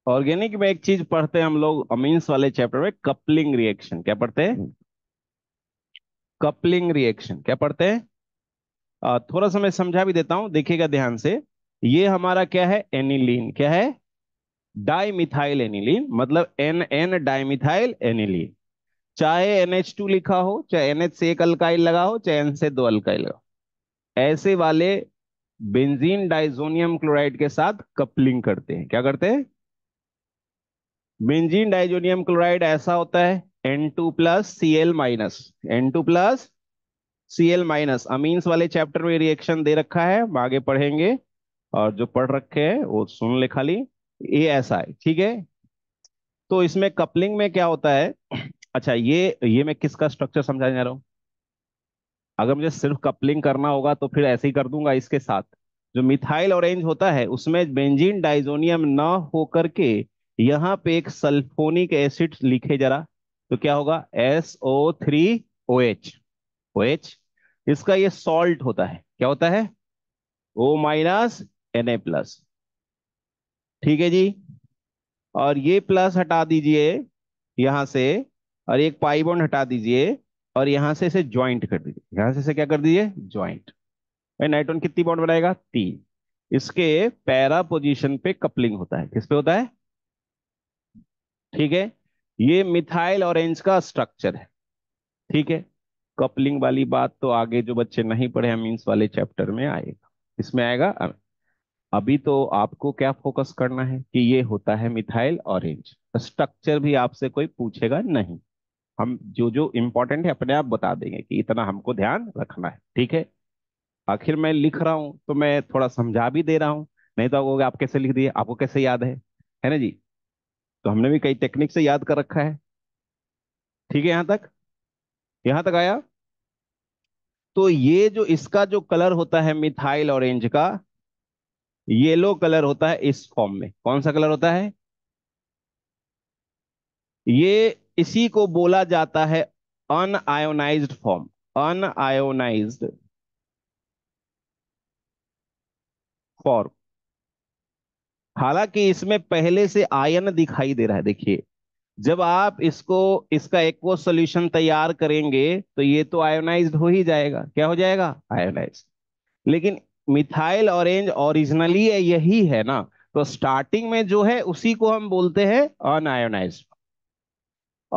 ऑर्गेनिक में एक चीज पढ़ते हैं हम लोग अमीन्स वाले चैप्टर में कपलिंग रिएक्शन क्या पढ़ते हैं कपलिंग हम्म। रिएक्शन क्या पढ़ते हैं थोड़ा सा मैं समझा भी देता हूं देखिएगा ध्यान से ये हमारा क्या है एनिलीन क्या है डाइमिथाइल एनिलीन मतलब एन एन डाइमिथाइल एनिलीन चाहे टू लिखा हो चाहे एनएच से एक अल्काइल लगा हो चाहे एन से दो अल्काइल लगा हो ऐसे वाले बेंजीन डाइजोनियम क्लोराइड के साथ कपलिंग करते हैं क्या करते हैं बेंजीन डाइजोनियम क्लोराइड ऐसा होता है N two plus C L minus N two plus C L minus amines वाले चैप्टर में रिएक्शन दे रखा है आगे पढ़ेंगे और जो पढ़ रखे हैं वो सुन ले खाली ये ऐसा है ठीक है तो इसमें कपलिंग में क्या होता है अच्छा ये ये मैं किसका स्ट्रक्चर समझाने जा रहा हूँ अगर मुझे सिर्फ कपलिंग करना होगा तो फिर ऐसे ही कर दूंगा इसके साथ जो मिथाइल ऑरेंज होता है उसमें बेंजीन डाइजोनियम ना होकर के यहां पे एक सल्फोनिक एसिड लिखे जरा तो क्या होगा S O three O H O H इसका ये सॉल्ट होता है क्या होता है O minus N A plus ठीक है जी और ये प्लस हटा दीजिए यहां से और एक बॉन्ड हटा दीजिए और यहां से इसे ज्वाइंट कर दीजिए यहां से इसे क्या कर दीजिए ज्वाइंट नाइट्रोन कितनी बॉन्ड बनाएगा तीन इसके पैरा पोजीशन पे कपलिंग होता है किस पे होता है ठीक है ये मिथाइल ऑरेंज का स्ट्रक्चर है ठीक है कपलिंग वाली बात तो आगे जो बच्चे नहीं पढ़े अमीन्स वाले चैप्टर में आएगा इसमें आएगा अभी तो आपको क्या फोकस करना है कि ये होता है मिथाइल ऑरेंज स्ट्रक्चर भी आपसे कोई पूछेगा नहीं हम जो जो इंपॉर्टेंट है अपने आप बता देंगे कि इतना हमको ध्यान रखना है ठीक है आखिर मैं लिख रहा हूं तो मैं थोड़ा समझा भी दे रहा हूँ नहीं तो आपको आप कैसे लिख दिए आपको कैसे याद है है ना जी तो हमने भी कई टेक्निक से याद कर रखा है ठीक है यहां तक यहां तक आया तो ये जो इसका जो कलर होता है मिथाइल ऑरेंज का येलो कलर होता है इस फॉर्म में कौन सा कलर होता है ये इसी को बोला जाता है अनआयोनाइज्ड फॉर्म अनआयोनाइज्ड फॉर्म हालांकि इसमें पहले से आयन दिखाई दे रहा है देखिए जब आप इसको इसका एक्वो सोल्यूशन तैयार करेंगे तो ये तो आयोनाइज हो ही जाएगा क्या हो जाएगा आयोनाइज लेकिन मिथाइल ऑरेंज ओरिजिनली यही है ना तो स्टार्टिंग में जो है उसी को हम बोलते हैं अनआयोनाइज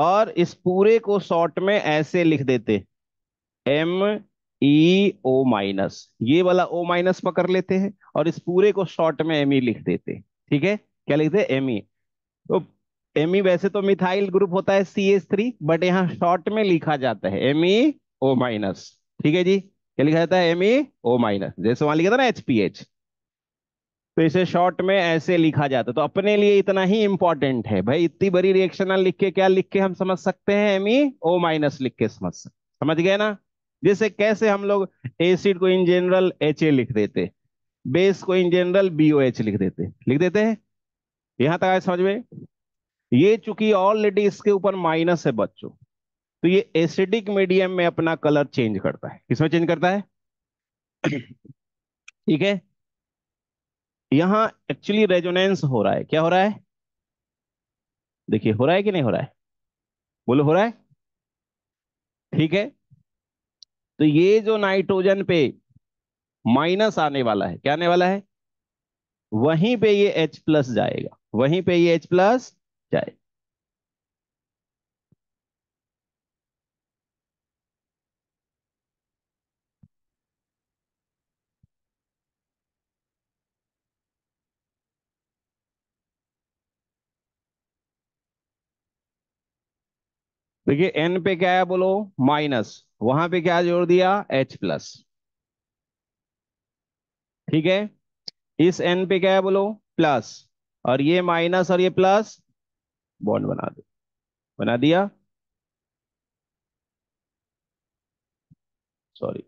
और इस पूरे को शॉर्ट में ऐसे लिख देते एम ई ओ माइनस ये वाला ओ माइनस पकड़ लेते हैं और इस पूरे को शॉर्ट में एम ई e लिख देते ठीक है क्या लिखते हैं एम e। ई तो एम ई e वैसे तो मिथाइल ग्रुप होता है सी एस थ्री बट यहाँ शॉर्ट में लिखा जाता है एम ई ओ माइनस ठीक है जी क्या लिखा जाता है एम ई ओ माइनस जैसे वहां लिखा था ना एच पी एच तो इसे शॉर्ट में ऐसे लिखा जाता है तो अपने लिए इतना ही इंपॉर्टेंट है भाई इतनी बड़ी रिएक्शन लिख के क्या लिख के हम समझ सकते हैं एम ई ओ माइनस लिख के समझ सकते समझ गए ना जैसे कैसे हम लोग एसिड को इन जनरल एच लिख देते बेस को इन जनरल बीओ एच लिख देते लिख देते हैं यहां तक आए समझ में ये चूंकि ऑलरेडी इसके ऊपर माइनस है बच्चों तो ये एसिडिक मीडियम में अपना कलर चेंज करता है किसमें चेंज करता है [COUGHS] ठीक है यहां एक्चुअली रेजोनेंस हो रहा है क्या हो रहा है देखिए हो रहा है कि नहीं हो रहा है बोलो हो रहा है ठीक है तो ये जो नाइट्रोजन पे माइनस आने वाला है क्या आने वाला है वहीं पे ये H प्लस जाएगा वहीं पे ये H प्लस जाएगा देखिए एन पे क्या है बोलो माइनस वहां पे क्या जोड़ दिया एच प्लस ठीक है इस एन पे क्या है बोलो प्लस और ये माइनस और ये प्लस बॉन्ड बना दो बना दिया सॉरी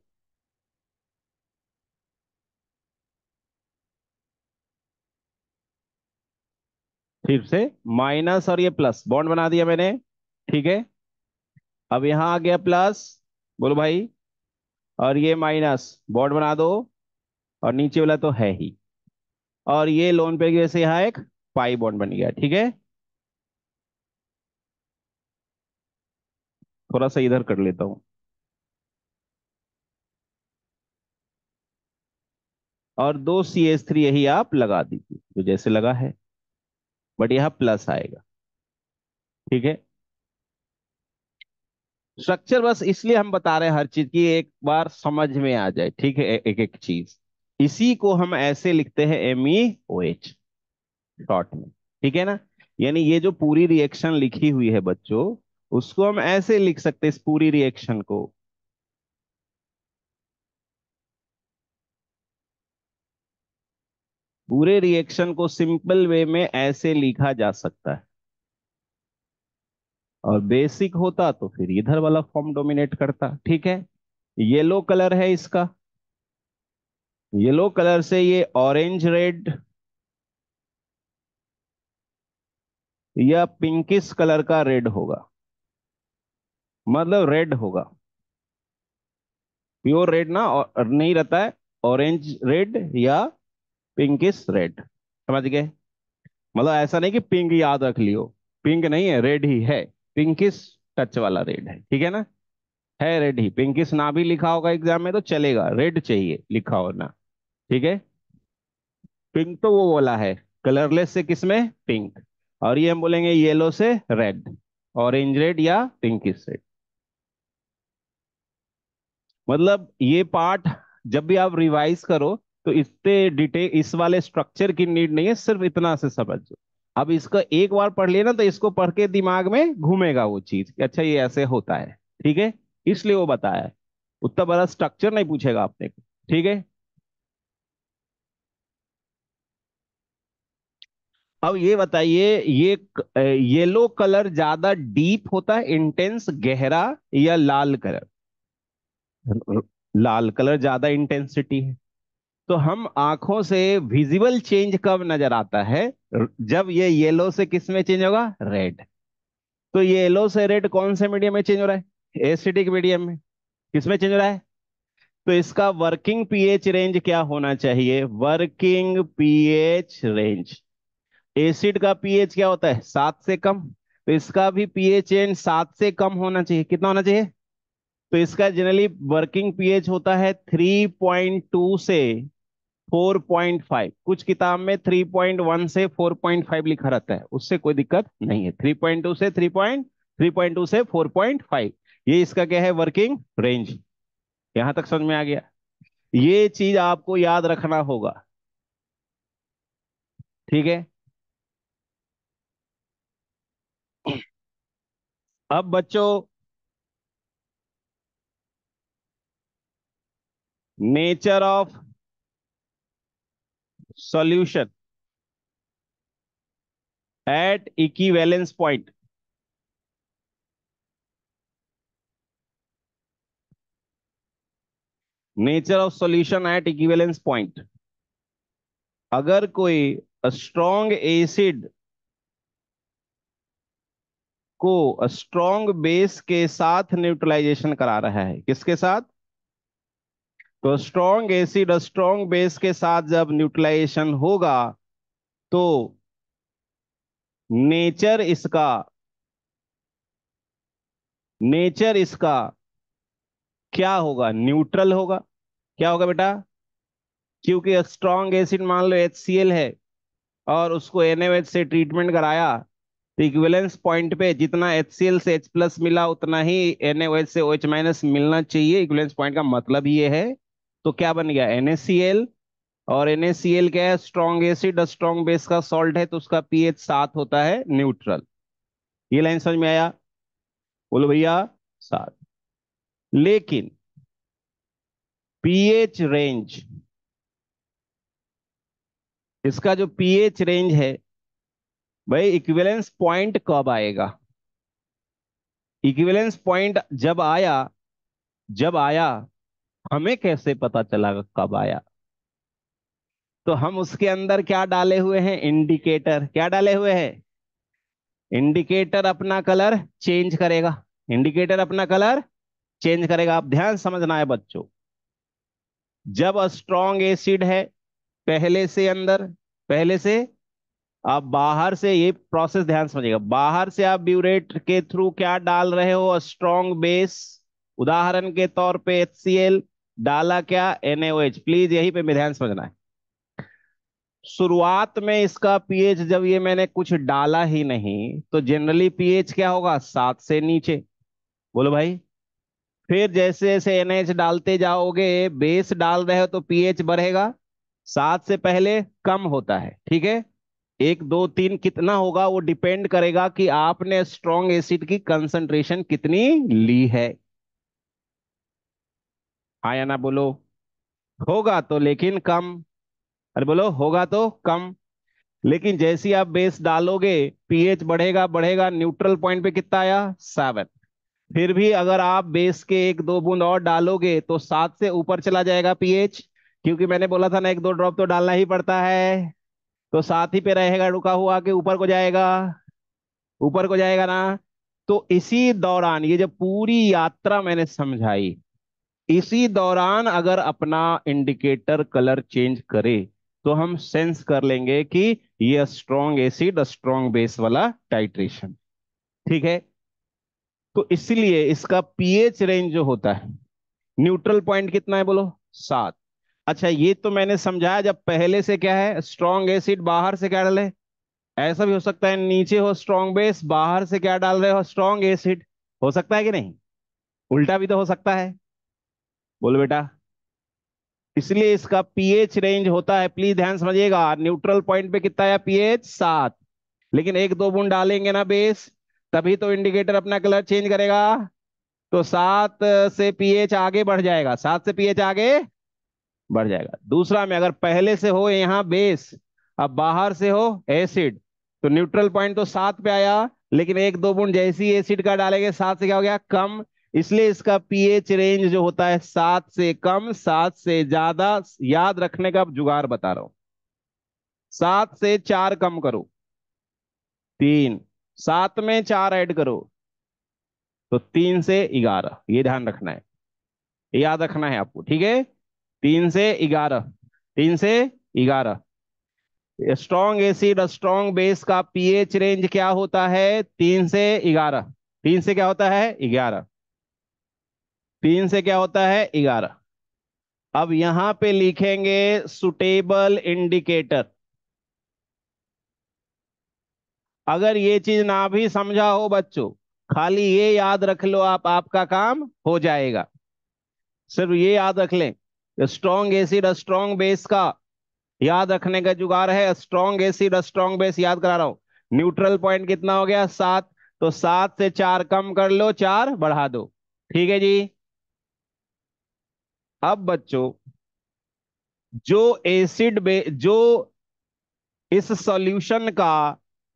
फिर से माइनस और ये प्लस बॉन्ड बना दिया मैंने ठीक है अब यहां आ गया प्लस बोलो भाई और ये माइनस बॉर्ड बना दो और नीचे वाला तो है ही और ये लोन पे जैसे यहाँ एक पाई बॉन्ड बन गया ठीक है थोड़ा सा इधर कर लेता हूं और दो सी एस थ्री यही आप लगा दीजिए जो जैसे लगा है बट यहां प्लस आएगा ठीक है स्ट्रक्चर बस इसलिए हम बता रहे हैं हर चीज की एक बार समझ में आ जाए ठीक है एक एक चीज इसी को हम ऐसे लिखते हैं M E O H short में ठीक है ना यानी ये जो पूरी रिएक्शन लिखी हुई है बच्चों उसको हम ऐसे लिख सकते हैं इस पूरी रिएक्शन को पूरे रिएक्शन को सिंपल वे में ऐसे लिखा जा सकता है और बेसिक होता तो फिर इधर वाला फॉर्म डोमिनेट करता ठीक है येलो कलर है इसका येलो कलर से ये ऑरेंज रेड या पिंकिस कलर का रेड होगा मतलब रेड होगा प्योर रेड ना और नहीं रहता है ऑरेंज रेड या पिंकिस रेड समझ गए मतलब ऐसा नहीं कि पिंक याद रख लियो पिंक नहीं है रेड ही है पिंकिस टच वाला रेड है ठीक है ना है रेड ही पिंकिस ना भी लिखा होगा एग्जाम में तो चलेगा रेड चाहिए लिखा हो ना ठीक है पिंक तो वो वाला है कलरलेस से किसमें पिंक और ये हम बोलेंगे येलो से रेड ऑरेंज रेड या पिंकिस रेड मतलब ये पार्ट जब भी आप रिवाइज करो तो इतने डिटेल इस वाले स्ट्रक्चर की नीड नहीं है सिर्फ इतना से समझो अब इसको एक बार पढ़ लिया ना तो इसको पढ़ के दिमाग में घूमेगा वो चीज कि अच्छा ये ऐसे होता है ठीक है इसलिए वो बताया है उतना बड़ा स्ट्रक्चर नहीं पूछेगा आपने को ठीक है अब ये बताइए ये येलो कलर ज्यादा डीप होता है इंटेंस गहरा या लाल कलर लाल कलर ज्यादा इंटेंसिटी है तो हम आंखों से विजिबल चेंज कब नजर आता है जब ये येलो से किस में चेंज होगा रेड तो ये येलो से रेड कौन से मीडियम में चेंज हो रहा है एसिडिक मीडियम में किस में चेंज हो रहा है तो इसका वर्किंग पीएच रेंज क्या होना चाहिए वर्किंग पीएच रेंज एसिड का पीएच क्या होता है सात से कम तो इसका भी पीएच रेंज सात से कम होना चाहिए कितना होना चाहिए तो इसका जनरली वर्किंग पीएच होता है 3.2 से 4.5 कुछ किताब में 3.1 से 4.5 लिखा रहता है उससे कोई दिक्कत नहीं है 3.2 से 3. 3.2 से 4.5 ये इसका क्या है वर्किंग रेंज यहां तक समझ में आ गया ये चीज आपको याद रखना होगा ठीक है अब बच्चों nature of solution at equivalence point nature of solution at equivalence point अगर कोई स्ट्रॉन्ग एसिड को स्ट्रॉन्ग बेस के साथ न्यूट्रलाइजेशन करा रहा है किसके साथ तो स्ट्रॉन्ग एसिड स्ट्रॉन्ग बेस के साथ जब न्यूट्रलाइजेशन होगा तो नेचर इसका नेचर इसका क्या होगा न्यूट्रल होगा क्या होगा बेटा क्योंकि स्ट्रॉन्ग एसिड मान लो एच है और उसको एन से ट्रीटमेंट कराया तो इक्विवेलेंस पॉइंट पे जितना एच से एच प्लस मिला उतना ही एन से ओ एच माइनस मिलना चाहिए इक्विवेलेंस पॉइंट का मतलब ये है तो क्या बन गया NaCl और NaCl क्या है स्ट्रॉन्ग एसिड स्ट्रॉन्ग बेस का सॉल्ट है तो उसका पीएच सात होता है न्यूट्रल ये लाइन समझ में आया बोलो भैया सात लेकिन पीएच रेंज इसका जो पीएच रेंज है भाई इक्विवेलेंस पॉइंट कब आएगा इक्विवेलेंस पॉइंट जब आया जब आया हमें कैसे पता चला कब आया तो हम उसके अंदर क्या डाले हुए हैं इंडिकेटर क्या डाले हुए हैं इंडिकेटर अपना कलर चेंज करेगा इंडिकेटर अपना कलर चेंज करेगा आप ध्यान समझना है बच्चों जब स्ट्रॉन्ग एसिड है पहले से अंदर पहले से आप बाहर से ये प्रोसेस ध्यान समझिएगा बाहर से आप ब्यूरेट के थ्रू क्या डाल रहे हो स्ट्रॉन्ग बेस उदाहरण के तौर पे एच डाला क्या एनएओएच प्लीज यही पे मिधान समझना है शुरुआत में इसका पीएच जब ये मैंने कुछ डाला ही नहीं तो जनरली पीएच क्या होगा सात से नीचे बोलो भाई फिर जैसे जैसे एनएच डालते जाओगे बेस डाल रहे हो तो पीएच बढ़ेगा सात से पहले कम होता है ठीक है एक दो तीन कितना होगा वो डिपेंड करेगा कि आपने स्ट्रॉन्ग एसिड की कंसंट्रेशन कितनी ली है हाँ या ना बोलो होगा तो लेकिन कम अरे बोलो होगा तो कम लेकिन जैसी आप बेस डालोगे पीएच बढ़ेगा बढ़ेगा न्यूट्रल पॉइंट पे कितना आया सेवन फिर भी अगर आप बेस के एक दो बूंद और डालोगे तो सात से ऊपर चला जाएगा पीएच क्योंकि मैंने बोला था ना एक दो ड्रॉप तो डालना ही पड़ता है तो साथ ही पे रहेगा रुका हुआ कि ऊपर को जाएगा ऊपर को जाएगा ना तो इसी दौरान ये जब पूरी यात्रा मैंने समझाई इसी दौरान अगर अपना इंडिकेटर कलर चेंज करे तो हम सेंस कर लेंगे कि ये स्ट्रॉन्ग एसिड स्ट्रॉन्ग बेस वाला टाइट्रेशन ठीक है तो इसलिए इसका पीएच रेंज जो होता है न्यूट्रल पॉइंट कितना है बोलो सात अच्छा ये तो मैंने समझाया जब पहले से क्या है स्ट्रॉन्ग एसिड बाहर से क्या डाले ऐसा भी हो सकता है नीचे हो स्ट्रॉन्ग बेस बाहर से क्या डाल रहे हो स्ट्रॉन्ग एसिड हो सकता है कि नहीं उल्टा भी तो हो सकता है बोलो बेटा इसलिए इसका पीएच रेंज होता है प्लीज ध्यान समझिएगा न्यूट्रल पॉइंट पे कितना है पीएच सात लेकिन एक दो बूंद डालेंगे ना बेस तभी तो इंडिकेटर अपना कलर चेंज करेगा तो सात से पीएच आगे बढ़ जाएगा सात से पीएच आगे बढ़ जाएगा दूसरा में अगर पहले से हो यहाँ बेस अब बाहर से हो एसिड तो न्यूट्रल पॉइंट तो सात पे आया लेकिन एक दो बूंद जैसी एसिड का डालेंगे सात से क्या हो गया कम इसलिए इसका पीएच रेंज जो होता है सात से कम सात से ज्यादा याद रखने का जुगाड़ बता रहा हूं सात से चार कम करो तीन सात में चार ऐड करो तो तीन से ग्यारह ये ध्यान रखना है याद रखना है आपको ठीक है तीन से ग्यारह तीन से ग्यारह स्ट्रॉन्ग एसिड स्ट्रॉन्ग बेस का पीएच रेंज क्या होता है तीन से ग्यारह तीन से क्या होता है ग्यारह तीन से क्या होता है ग्यारह अब यहां पे लिखेंगे सुटेबल इंडिकेटर अगर ये चीज ना भी समझा हो बच्चों खाली ये याद रख लो आप आपका काम हो जाएगा सिर्फ ये याद रख लें स्ट्रॉन्ग एसिड स्ट्रॉन्ग बेस का याद रखने का जुगाड़ है स्ट्रॉन्ग एसिड स्ट्रॉन्ग बेस याद करा रहा हूं न्यूट्रल पॉइंट कितना हो गया सात तो सात से चार कम कर लो चार बढ़ा दो ठीक है जी अब बच्चों जो एसिड बे जो इस सॉल्यूशन का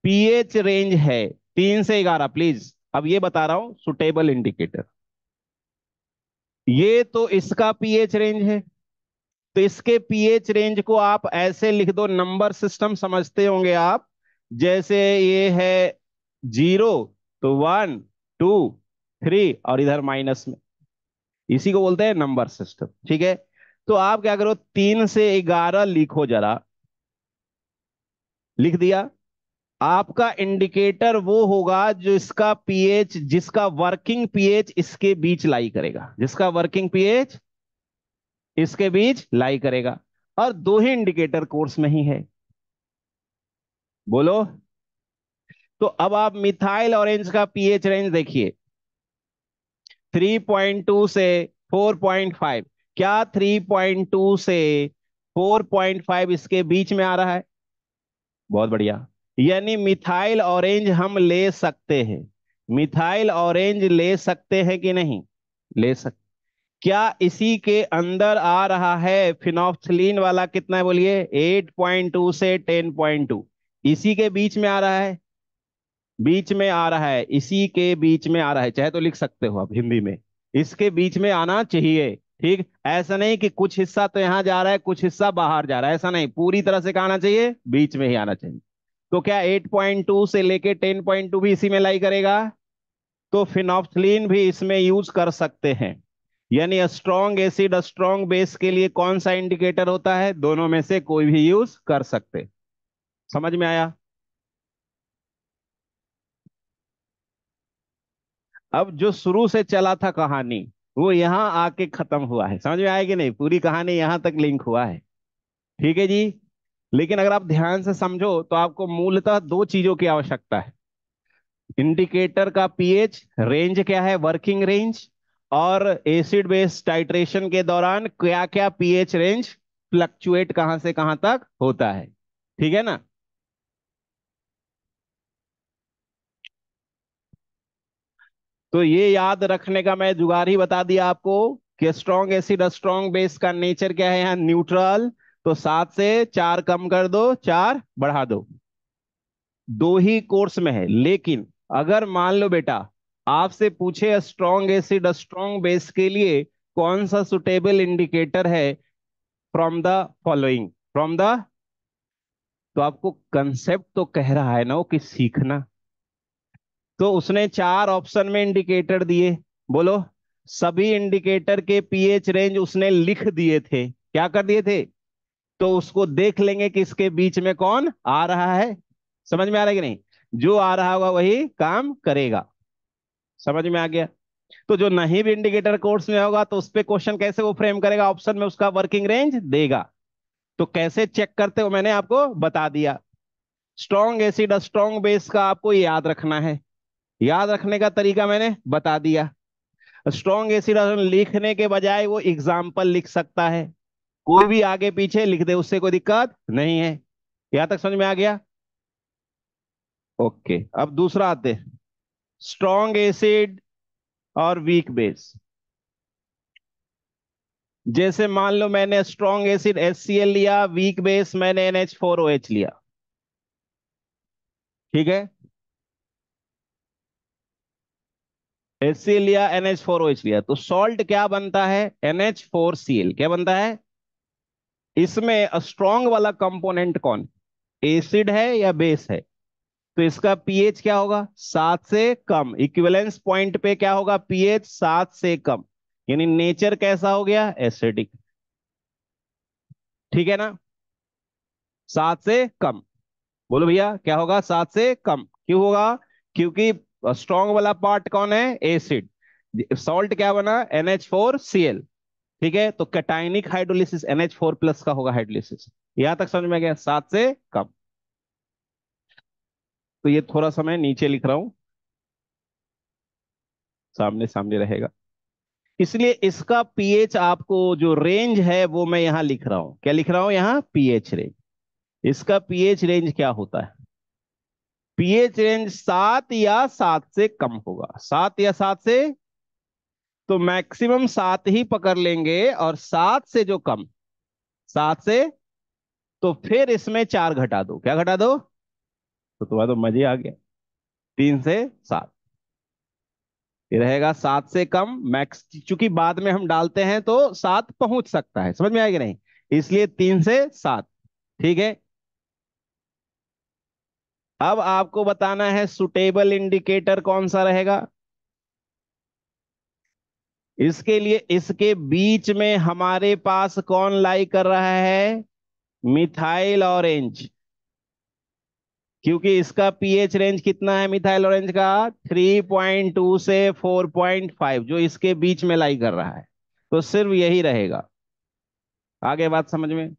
पीएच रेंज है तीन से ग्यारह प्लीज अब ये बता रहा हूं सुटेबल इंडिकेटर ये तो इसका पीएच रेंज है तो इसके पीएच रेंज को आप ऐसे लिख दो नंबर सिस्टम समझते होंगे आप जैसे ये है जीरो तो वन टू थ्री और इधर माइनस में इसी को बोलते हैं नंबर सिस्टम ठीक है तो आप क्या करो तीन से ग्यारह लिखो जरा लिख दिया आपका इंडिकेटर वो होगा जो इसका पीएच जिसका वर्किंग पीएच इसके बीच लाई करेगा जिसका वर्किंग पीएच इसके बीच लाई करेगा और दो ही इंडिकेटर कोर्स में ही है बोलो तो अब आप मिथाइल ऑरेंज का पीएच रेंज देखिए 3.2 से 4.5 क्या 3.2 से 4.5 इसके बीच में आ रहा है बहुत बढ़िया यानी मिथाइल ऑरेंज हम ले सकते हैं मिथाइल ऑरेंज ले सकते हैं कि नहीं ले सकते क्या इसी के अंदर आ रहा है फिनोफ्थलीन वाला कितना है बोलिए 8.2 से 10.2 इसी के बीच में आ रहा है बीच में आ रहा है इसी के बीच में आ रहा है चाहे तो लिख सकते हो आप हिंदी में इसके बीच में आना चाहिए ठीक ऐसा नहीं कि कुछ हिस्सा तो यहां जा रहा है कुछ हिस्सा बाहर जा रहा है ऐसा नहीं पूरी तरह से कहा आना चाहिए बीच में ही आना चाहिए तो क्या 8.2 से लेके 10.2 भी इसी में लाई करेगा तो फिनॉफ्थलीन भी इसमें यूज कर सकते हैं यानी स्ट्रॉन्ग एसिड स्ट्रॉन्ग बेस के लिए कौन सा इंडिकेटर होता है दोनों में से कोई भी यूज कर सकते समझ में आया अब जो शुरू से चला था कहानी वो यहाँ आके खत्म हुआ है समझ में आएगी नहीं पूरी कहानी यहाँ तक लिंक हुआ है ठीक है जी लेकिन अगर आप ध्यान से समझो तो आपको मूलतः दो चीजों की आवश्यकता है इंडिकेटर का पीएच रेंज क्या है वर्किंग रेंज और एसिड बेस टाइट्रेशन के दौरान क्या क्या पीएच रेंज फ्लक्चुएट कहां से कहां तक होता है ठीक है ना तो ये याद रखने का मैं जुगाड़ ही बता दिया आपको कि स्ट्रॉन्ग एसिड स्ट्रॉन्ग बेस का नेचर क्या है यहाँ न्यूट्रल तो सात से चार कम कर दो चार बढ़ा दो दो ही कोर्स में है लेकिन अगर मान लो बेटा आपसे पूछे स्ट्रॉन्ग एसिड स्ट्रॉन्ग बेस के लिए कौन सा सुटेबल इंडिकेटर है from the following from the तो आपको कंसेप्ट तो कह रहा है ना वो कि सीखना तो उसने चार ऑप्शन में इंडिकेटर दिए बोलो सभी इंडिकेटर के पीएच रेंज उसने लिख दिए थे क्या कर दिए थे तो उसको देख लेंगे कि इसके बीच में कौन आ रहा है समझ में आ रहा है कि नहीं जो आ रहा होगा वही काम करेगा समझ में आ गया तो जो नहीं भी इंडिकेटर कोर्स में होगा तो उस पर क्वेश्चन कैसे वो फ्रेम करेगा ऑप्शन में उसका वर्किंग रेंज देगा तो कैसे चेक करते हो मैंने आपको बता दिया स्ट्रॉन्ग एसिड स्ट्रॉन्ग बेस का आपको याद रखना है याद रखने का तरीका मैंने बता दिया स्ट्रॉन्ग एसिड लिखने के बजाय वो एग्जाम्पल लिख सकता है कोई भी आगे पीछे लिख दे उससे कोई दिक्कत नहीं है यहां तक समझ में आ गया ओके अब दूसरा आते स्ट्रॉन्ग एसिड और वीक बेस जैसे मान लो मैंने स्ट्रॉन्ग एसिड एस लिया वीक बेस मैंने एन लिया ठीक है एच सी लिया एन एच फोर ओएच लिया तो सॉल्ट क्या बनता है एन फोर सी एल क्या बनता है इसमें स्ट्रॉन्ग वाला कंपोनेंट कौन एसिड है या बेस है तो इसका पीएच क्या होगा सात से कम इक्विवेलेंस पॉइंट पे क्या होगा पीएच सात से कम यानी नेचर कैसा हो गया एसिडिक ठीक है ना सात से कम बोलो भैया क्या होगा सात से कम क्यों होगा क्योंकि स्ट्रॉन्ग वाला पार्ट कौन है एसिड सॉल्ट क्या बना एल ठीक है तो कैटाइनिक हाइड्रोलिसिस फोर प्लस का होगा हाइड्रोलिसिस यहां तक समझ में गया सात से कम तो ये थोड़ा सा मैं नीचे लिख रहा हूं सामने सामने रहेगा इसलिए इसका पीएच आपको जो रेंज है वो मैं यहां लिख रहा हूं क्या लिख रहा हूं यहां पीएच रेंज इसका पीएच रेंज क्या होता है पीएच रेंज सात या सात से कम होगा सात या सात से तो मैक्सिमम सात ही पकड़ लेंगे और सात से जो कम सात से तो फिर इसमें चार घटा दो क्या घटा दो तो तुम्हारा तो मजे आ गया तीन से सात ये रहेगा सात से कम मैक्स चूंकि बाद में हम डालते हैं तो सात पहुंच सकता है समझ में आएगा नहीं इसलिए तीन से सात ठीक है अब आपको बताना है सुटेबल इंडिकेटर कौन सा रहेगा इसके लिए इसके बीच में हमारे पास कौन लाई कर रहा है मिथाइल ऑरेंज क्योंकि इसका पीएच रेंज कितना है मिथाइल ऑरेंज का 3.2 से 4.5 जो इसके बीच में लाई कर रहा है तो सिर्फ यही रहेगा आगे बात समझ में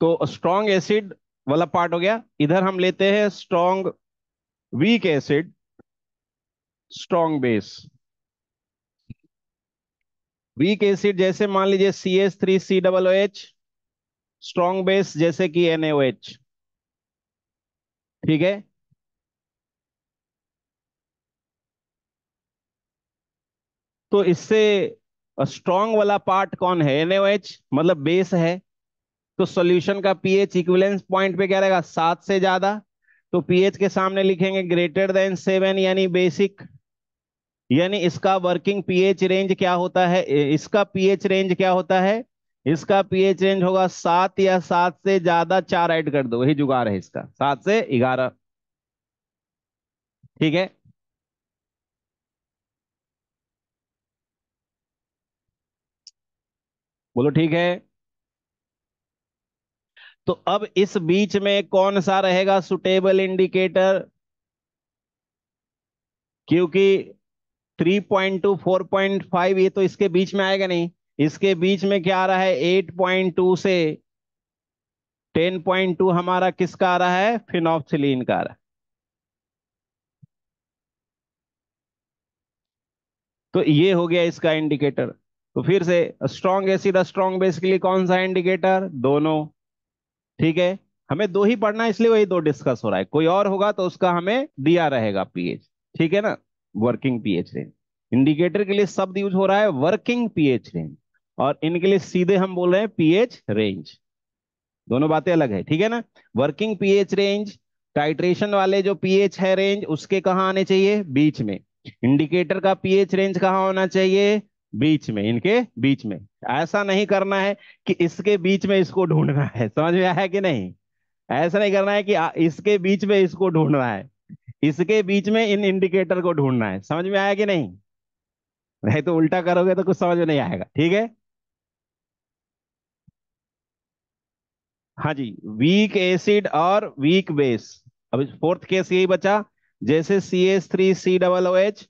तो स्ट्रॉन्ग एसिड वाला पार्ट हो गया इधर हम लेते हैं strong weak acid strong base weak acid जैसे मान लीजिए C S three C double O H strong base जैसे कि एच ठीक है तो इससे स्ट्रॉन्ग वाला पार्ट कौन है एच मतलब बेस है तो सॉल्यूशन का पीएच इक्विवेलेंस पॉइंट पे क्या रहेगा सात से ज्यादा तो पीएच के सामने लिखेंगे ग्रेटर देन सेवन यानी बेसिक यानी इसका वर्किंग पीएच रेंज क्या होता है इसका पीएच रेंज क्या होता है इसका पीएच रेंज होगा सात या सात से ज्यादा चार ऐड कर दो वही जुगाड़ है इसका सात से ग्यारह ठीक है बोलो ठीक है तो अब इस बीच में कौन सा रहेगा सुटेबल इंडिकेटर क्योंकि 3.2 4.5 ये तो इसके बीच में आएगा नहीं इसके बीच में क्या आ रहा है 8.2 से 10.2 हमारा किसका आ रहा है फिनोप्सिलीन का आ रहा है तो ये हो गया इसका इंडिकेटर तो फिर से स्ट्रॉन्ग एसिड स्ट्रॉन्ग बेसिकली कौन सा इंडिकेटर दोनों ठीक है हमें दो ही पढ़ना है इसलिए वही दो डिस्कस हो रहा है कोई और होगा तो उसका हमें दिया रहेगा पीएच ठीक है ना वर्किंग पीएच रेंज इंडिकेटर के लिए शब्द यूज हो रहा है वर्किंग पीएच रेंज और इनके लिए सीधे हम बोल रहे हैं पीएच रेंज दोनों बातें अलग है ठीक है ना वर्किंग पीएच रेंज टाइट्रेशन वाले जो पीएच है रेंज उसके कहा आने चाहिए बीच में इंडिकेटर का पीएच रेंज कहा होना चाहिए बीच में इनके बीच में ऐसा नहीं करना है कि इसके बीच में इसको ढूंढना है समझ में आया कि नहीं ऐसा नहीं करना है कि इसके बीच में इसको ढूंढना है इसके बीच में इन इंडिकेटर को ढूंढना है समझ में आया कि नहीं नहीं तो उल्टा करोगे तो कुछ समझ में नहीं आएगा ठीक है हाँ जी वीक एसिड और वीक बेस अब फोर्थ केस यही बचा जैसे C S three C double O H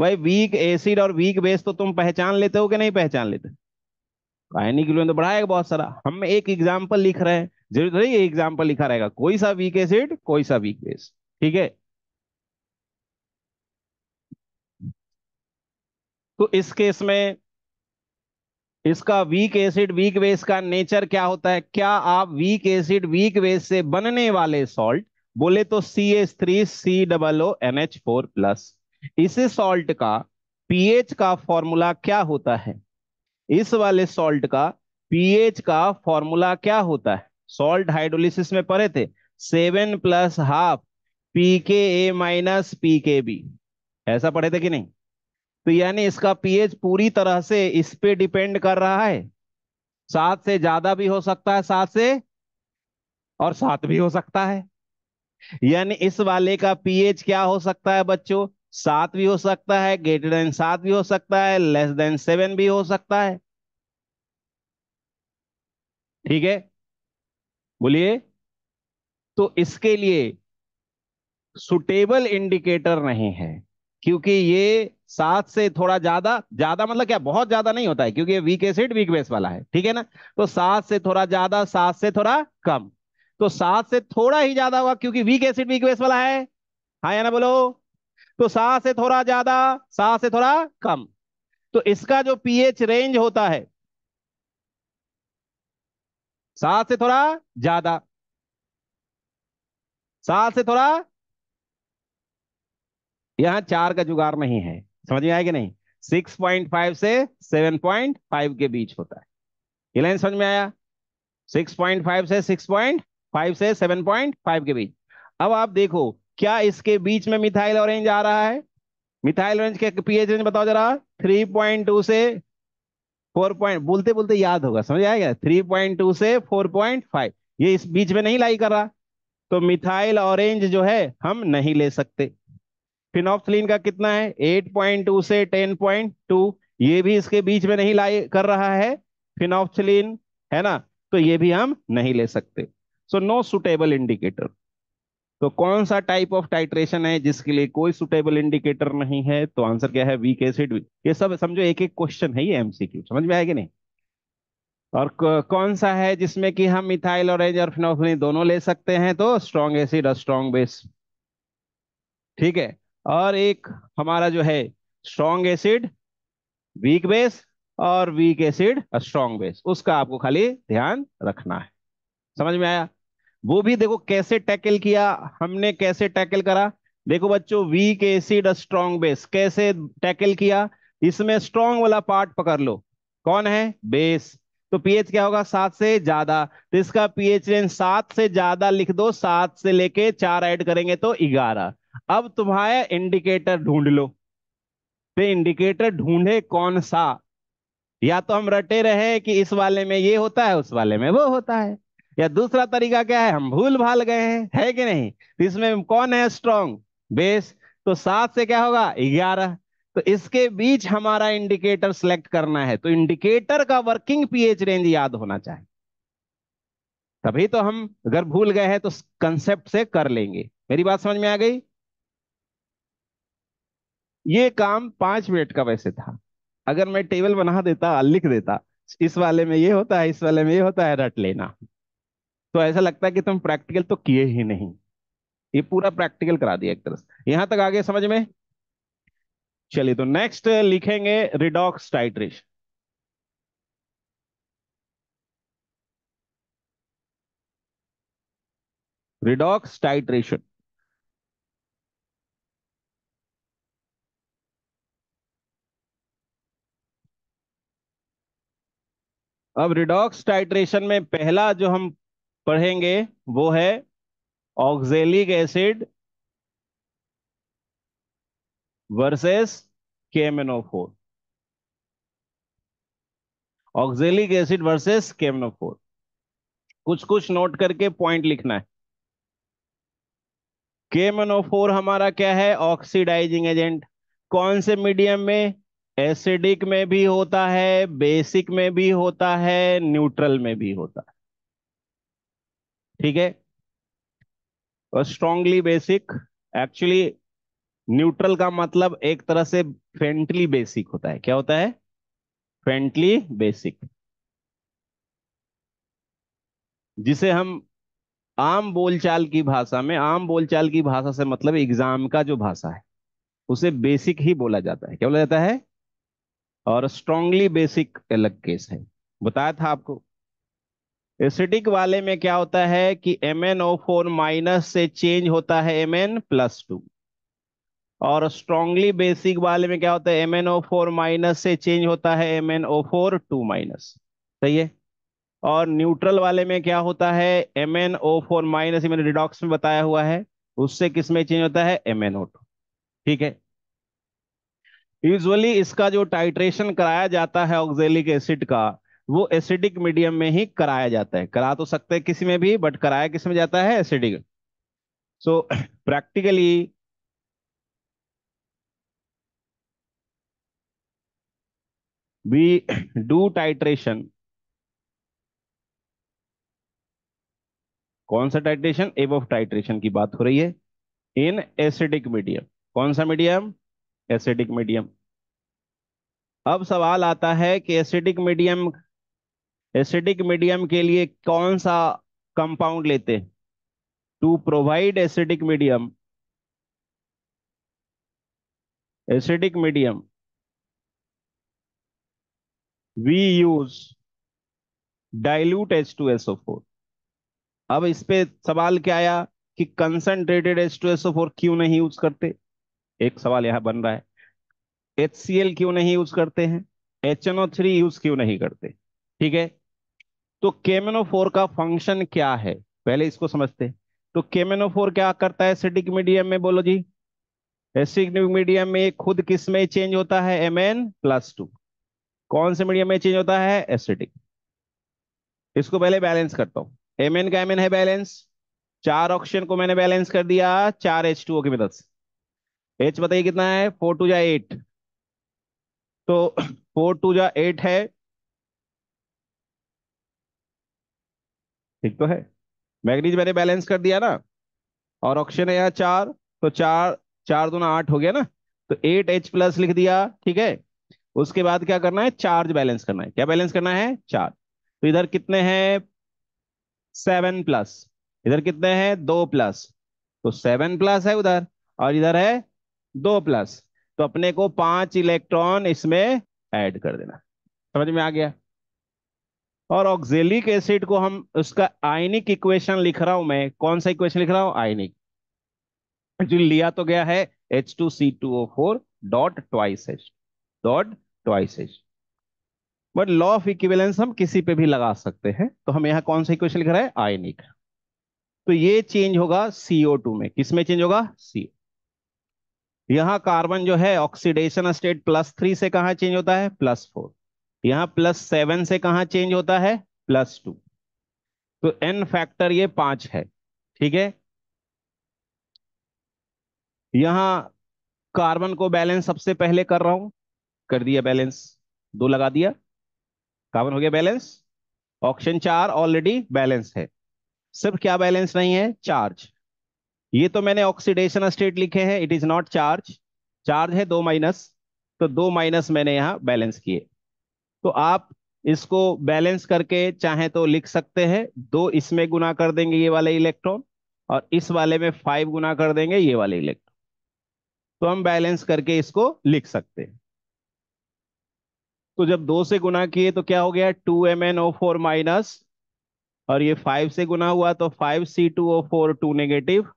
भाई वीक एसिड और वीक बेस तो तुम पहचान लेते हो कि नहीं पहचान लेते आयनिक विलयन तो बढ़ाएगा बहुत सारा हम एक एग्जाम्पल लिख रहे हैं जरूर नहीं एग्जाम्पल लिखा रहेगा कोई सा वीक एसिड कोई सा वीक बेस ठीक है तो इस केस में इसका वीक एसिड वीक बेस का नेचर क्या होता है क्या आप वीक एसिड वीक बेस से बनने वाले सॉल्ट बोले तो C S three C double O N H four plus इस सॉल्ट का पीएच का फॉर्मूला क्या होता है इस वाले सॉल्ट का पीएच का फॉर्मूला क्या होता है सॉल्ट हाइड्रोलिसिस में पढ़े थे seven plus half P K A minus P K B ऐसा पढ़े थे कि नहीं तो यानी इसका पीएच पूरी तरह से इस पे डिपेंड कर रहा है सात से ज्यादा भी हो सकता है सात से और सात भी हो सकता है यानी इस वाले का पीएच क्या हो सकता है बच्चों सात भी हो सकता है ग्रेटर देन सात भी हो सकता है लेस देन सेवन भी हो सकता है ठीक है बोलिए तो इसके लिए सुटेबल इंडिकेटर नहीं है क्योंकि ये सात से थोड़ा ज्यादा ज्यादा मतलब क्या बहुत ज्यादा नहीं होता है क्योंकि ये वीक एसिड वीक बेस वाला है ठीक है ना तो सात से थोड़ा ज्यादा सात से थोड़ा कम तो सात से थोड़ा ही ज्यादा होगा क्योंकि वीक एसिड वीक बेस वाला है हाँ या ना बोलो तो सा से थोड़ा ज्यादा सा से थोड़ा कम तो इसका जो पीएच रेंज होता है सा से थोड़ा ज्यादा सा से थोड़ा यहां चार का जुगाड़ नहीं है समझ में आया कि नहीं 6.5 से 7.5 के बीच होता है ये लाइन समझ में आया 6.5 से 6.5 से 7.5 के बीच अब आप देखो क्या इसके बीच में मिथाइल ऑरेंज आ रहा है मिथाइल ऑरेंज के पीएच रेंज बताओ जरा थ्री पॉइंट टू से फोर पॉइंट बोलते बोलते याद होगा समझ आएगा थ्री पॉइंट टू से फोर पॉइंट फाइव ये इस बीच में नहीं लाई कर रहा तो मिथाइल ऑरेंज जो है हम नहीं ले सकते फिनॉप्सलिन का कितना है एट पॉइंट टू से टेन पॉइंट टू ये भी इसके बीच में नहीं लाई कर रहा है फिनॉप्सलिन है ना तो ये भी हम नहीं ले सकते सो नो सुटेबल इंडिकेटर तो कौन सा टाइप ऑफ टाइट्रेशन है जिसके लिए कोई सुटेबल इंडिकेटर नहीं है तो आंसर क्या है वीक एसिड ये सब समझो एक एक क्वेश्चन है ये एमसीक्यू समझ में आएगा नहीं और कौन सा है जिसमें कि हम मिथाइल ऑरेंज और फिनोफिन दोनों ले सकते हैं तो स्ट्रॉन्ग एसिड और स्ट्रॉन्ग बेस ठीक है और एक हमारा जो है स्ट्रॉन्ग एसिड वीक बेस और वीक एसिड स्ट्रॉन्ग बेस उसका आपको खाली ध्यान रखना है समझ में आया वो भी देखो कैसे टैकल किया हमने कैसे टैकल करा देखो बच्चों वीक एसिड स्ट्रॉन्ग बेस कैसे टैकल किया इसमें स्ट्रॉन्ग वाला पार्ट पकड़ लो कौन है बेस तो पीएच क्या होगा सात से ज्यादा तो इसका पीएच रेंज सात से ज्यादा लिख दो सात से लेके चार ऐड करेंगे तो ग्यारह अब तुम्हारे इंडिकेटर ढूंढ लो तो इंडिकेटर ढूंढे कौन सा या तो हम रटे रहे कि इस वाले में ये होता है उस वाले में वो होता है या दूसरा तरीका क्या है हम भूल भाल गए हैं है कि नहीं तो इसमें कौन है स्ट्रॉन्ग बेस तो सात से क्या होगा ग्यारह तो इसके बीच हमारा इंडिकेटर सिलेक्ट करना है तो इंडिकेटर का वर्किंग पीएच रेंज याद होना चाहिए तभी तो हम अगर भूल गए हैं तो कंसेप्ट से कर लेंगे मेरी बात समझ में आ गई ये काम पांच मिनट का वैसे था अगर मैं टेबल बना देता लिख देता इस वाले में ये होता है इस वाले में ये होता है रट लेना तो ऐसा लगता है कि तुम प्रैक्टिकल तो किए ही नहीं ये पूरा प्रैक्टिकल करा दिया एक तरह से यहां तक आगे समझ में चलिए तो नेक्स्ट लिखेंगे रिडॉक्स टाइट्रेशन रिडॉक्स टाइट्रेशन अब रिडॉक्स टाइट्रेशन में पहला जो हम पढ़ेंगे वो है oxalic acid versus K M N O four oxalic acid versus K M N O four कुछ कुछ नोट करके पॉइंट लिखना है केमेनोफोर हमारा क्या है ऑक्सीडाइजिंग एजेंट कौन से मीडियम में एसिडिक में भी होता है बेसिक में भी होता है न्यूट्रल में भी होता है ठीक है स्ट्रॉन्गली बेसिक एक्चुअली न्यूट्रल का मतलब एक तरह से फेंटली बेसिक होता है क्या होता है फेंटली बेसिक जिसे हम आम बोलचाल की भाषा में आम बोलचाल की भाषा से मतलब एग्जाम का जो भाषा है उसे बेसिक ही बोला जाता है क्या बोला जाता है और स्ट्रांगली बेसिक अलग केस है बताया था आपको एसिडिक वाले में क्या होता है कि M N O four minus से चेंज होता है एम एन प्लस टू और स्ट्रॉन्गली बेसिक वाले में क्या होता है फोर माइनस से चेंज होता है M N O four two minus सही है और न्यूट्रल वाले में क्या होता है एम फोर माइनस मैंने रिडॉक्स में बताया हुआ है उससे किस में चेंज होता है एम एन ओ टू ठीक है यूजली इसका जो टाइट्रेशन कराया जाता है ऑक्जेलिक एसिड का वो एसिडिक मीडियम में ही कराया जाता है करा तो सकते हैं किसी में भी बट कराया किस में जाता है acidic so practically we do titration कौन सा टाइट्रेशन ऑफ टाइट्रेशन की बात हो रही है इन एसिडिक मीडियम कौन सा मीडियम एसिडिक मीडियम अब सवाल आता है कि एसिडिक मीडियम एसिडिक मीडियम के लिए कौन सा कंपाउंड लेते to provide acidic medium acidic medium we use dilute H two SO four अब इस पे सवाल क्या आया कि concentrated H two SO four क्यों नहीं यूज करते एक सवाल यहां बन रहा है एच सी एल क्यों नहीं यूज करते हैं H N O three use क्यों नहीं करते ठीक है तो केमेनोफोर का फंक्शन क्या है पहले इसको समझते हैं तो केमेनोफोर क्या करता है एसिडिक मीडियम में बोलो जी एसिडिक मीडियम में खुद किस में चेंज होता है एम एन प्लस टू कौन से मीडियम में चेंज होता है एसिडिक इसको पहले बैलेंस करता हूं एम एन का एम एन है बैलेंस चार ऑक्सीजन को मैंने बैलेंस कर दिया चार एच टू ओ की मदद से एच बताइए कितना है फोर टू जा एट तो फोर [CLEARS THROAT] टू जा एट है ठीक तो है मैगनीज मैंने बैलेंस कर दिया ना और ऑक्सीजन है यहाँ चार तो चार चार दोना आठ हो गया ना तो एट एच प्लस लिख दिया ठीक है उसके बाद क्या करना है चार्ज बैलेंस करना है क्या बैलेंस करना है चार्ज तो इधर कितने हैं सेवन प्लस इधर कितने हैं दो प्लस तो सेवन प्लस है उधर और इधर है दो प्लस तो अपने को पांच इलेक्ट्रॉन इसमें ऐड कर देना समझ में आ गया और ऑक्जेलिक एसिड को हम उसका आयनिक इक्वेशन लिख रहा हूं मैं कौन सा इक्वेशन लिख रहा हूं आयनिक जो लिया तो गया है H two C two O four dot twice H dot twice H but law of equivalence हम किसी पे भी लगा सकते हैं तो हम यहां कौन सा इक्वेशन लिख रहा है आयनिक तो ये चेंज होगा सीओ टू में किस में चेंज होगा सी यहां कार्बन जो है ऑक्सीडेशन स्टेट प्लस थ्री से कहा चेंज होता है प्लस फोर यहां प्लस सेवन से कहा चेंज होता है प्लस टू तो एन फैक्टर ये पांच है ठीक है यहां कार्बन को बैलेंस सबसे पहले कर रहा हूं कर दिया बैलेंस दो लगा दिया कार्बन हो गया बैलेंस ऑप्शन चार ऑलरेडी बैलेंस है सिर्फ क्या बैलेंस नहीं है चार्ज ये तो मैंने ऑक्सीडेशन स्टेट लिखे हैं it is not charge charge है दो माइनस तो दो माइनस मैंने यहां बैलेंस किए तो आप इसको बैलेंस करके चाहे तो लिख सकते हैं दो इसमें गुना कर देंगे ये वाले इलेक्ट्रॉन और इस वाले में फाइव गुना कर देंगे ये वाले इलेक्ट्रॉन तो हम बैलेंस करके इसको लिख सकते हैं तो जब दो से गुना किए तो क्या हो गया two M N O four minus और ये फाइव से गुना हुआ तो five C two O four two negative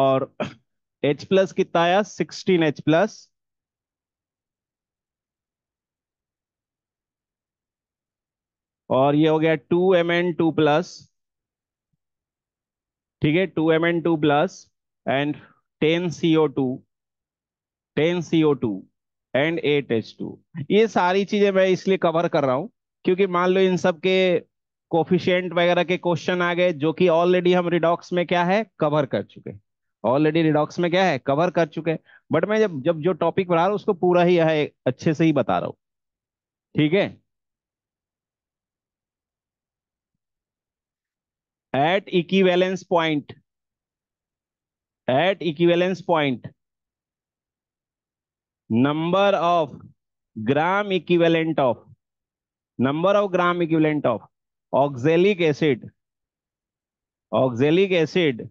और [CLEARS THROAT] H प्लस कितना आया सिक्सटीन एच प्लस और ये हो गया two M N two plus ठीक है two M N two plus and ten C O two ten C O two and eight H two ये सारी चीजें मैं इसलिए कवर कर रहा हूं क्योंकि मान लो इन सब के कोफिशियंट वगैरह के क्वेश्चन आ गए जो कि ऑलरेडी हम रिडॉक्स में क्या है कवर कर चुके ऑलरेडी रिडॉक्स में क्या है कवर कर चुके बट मैं जब जब जो टॉपिक पढ़ा रहा हूँ उसको पूरा ही है अच्छे से ही बता रहा हूँ ठीक है at equivalence point at equivalence point number of gram equivalent of number of gram equivalent of oxalic acid oxalic acid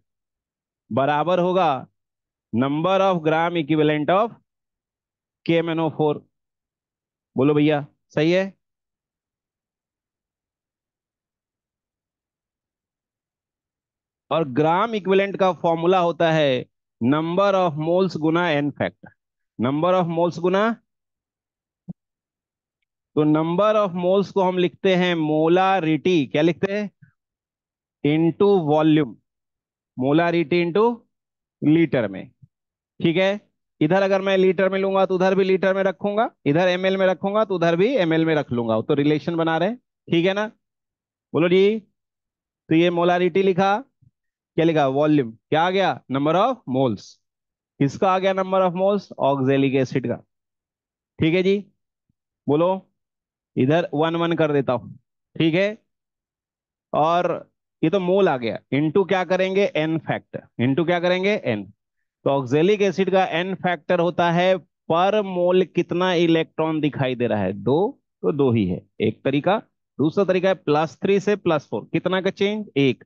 बराबर होगा number of gram equivalent of K four बोलो भैया सही है और ग्राम इक्विवेलेंट का फॉर्मूला होता है नंबर ऑफ मोल्स गुना N factor number of moles गुना तो नंबर ऑफ मोल्स को हम लिखते हैं मोलारिटी क्या लिखते हैं into volume molarity into litre में ठीक है इधर अगर मैं लीटर में लूंगा तो उधर भी लीटर में रखूंगा इधर एमएल में रखूंगा तो उधर भी एमएल में रख लूंगा तो रिलेशन बना रहे ठीक है ना बोलो जी तो ये मोलारिटी लिखा क्या लिखा वॉल्यूम क्या आ गया नंबर ऑफ मोल्स किसका आ गया number of moles oxalic acid का ठीक है जी बोलो इधर वन वन कर देता हूं ठीक है और ये तो मोल आ गया इनटू क्या करेंगे एन फैक्टर इनटू क्या करेंगे एन तो ऑक्जेलिक एसिड का एन फैक्टर होता है पर मोल कितना इलेक्ट्रॉन दिखाई दे रहा है दो तो दो ही है एक तरीका दूसरा तरीका है प्लस थ्री से प्लस फोर कितना का चेंज एक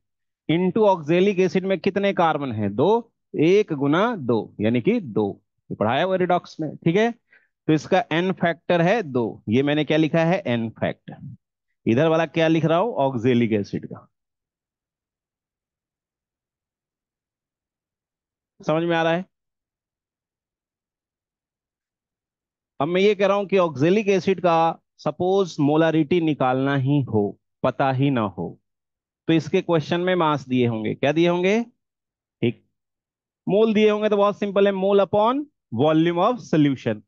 इंटू ऑक्जेलिक एसिड में कितने कार्बन है दो एक गुना दो यानी कि दो पढ़ाया हुआ रिडॉक्स में ठीक है तो इसका एन फैक्टर है दो ये मैंने क्या लिखा है एन फैक्टर इधर वाला क्या लिख रहा हूं ऑक्जेलिक एसिड का समझ में आ रहा है अब मैं ये कह रहा हूं कि ऑक्जेलिक एसिड का सपोज मोलारिटी निकालना ही हो पता ही ना हो तो इसके क्वेश्चन में मास दिए होंगे क्या दिए होंगे ठीक मोल दिए होंगे तो बहुत सिंपल है mole upon volume of solution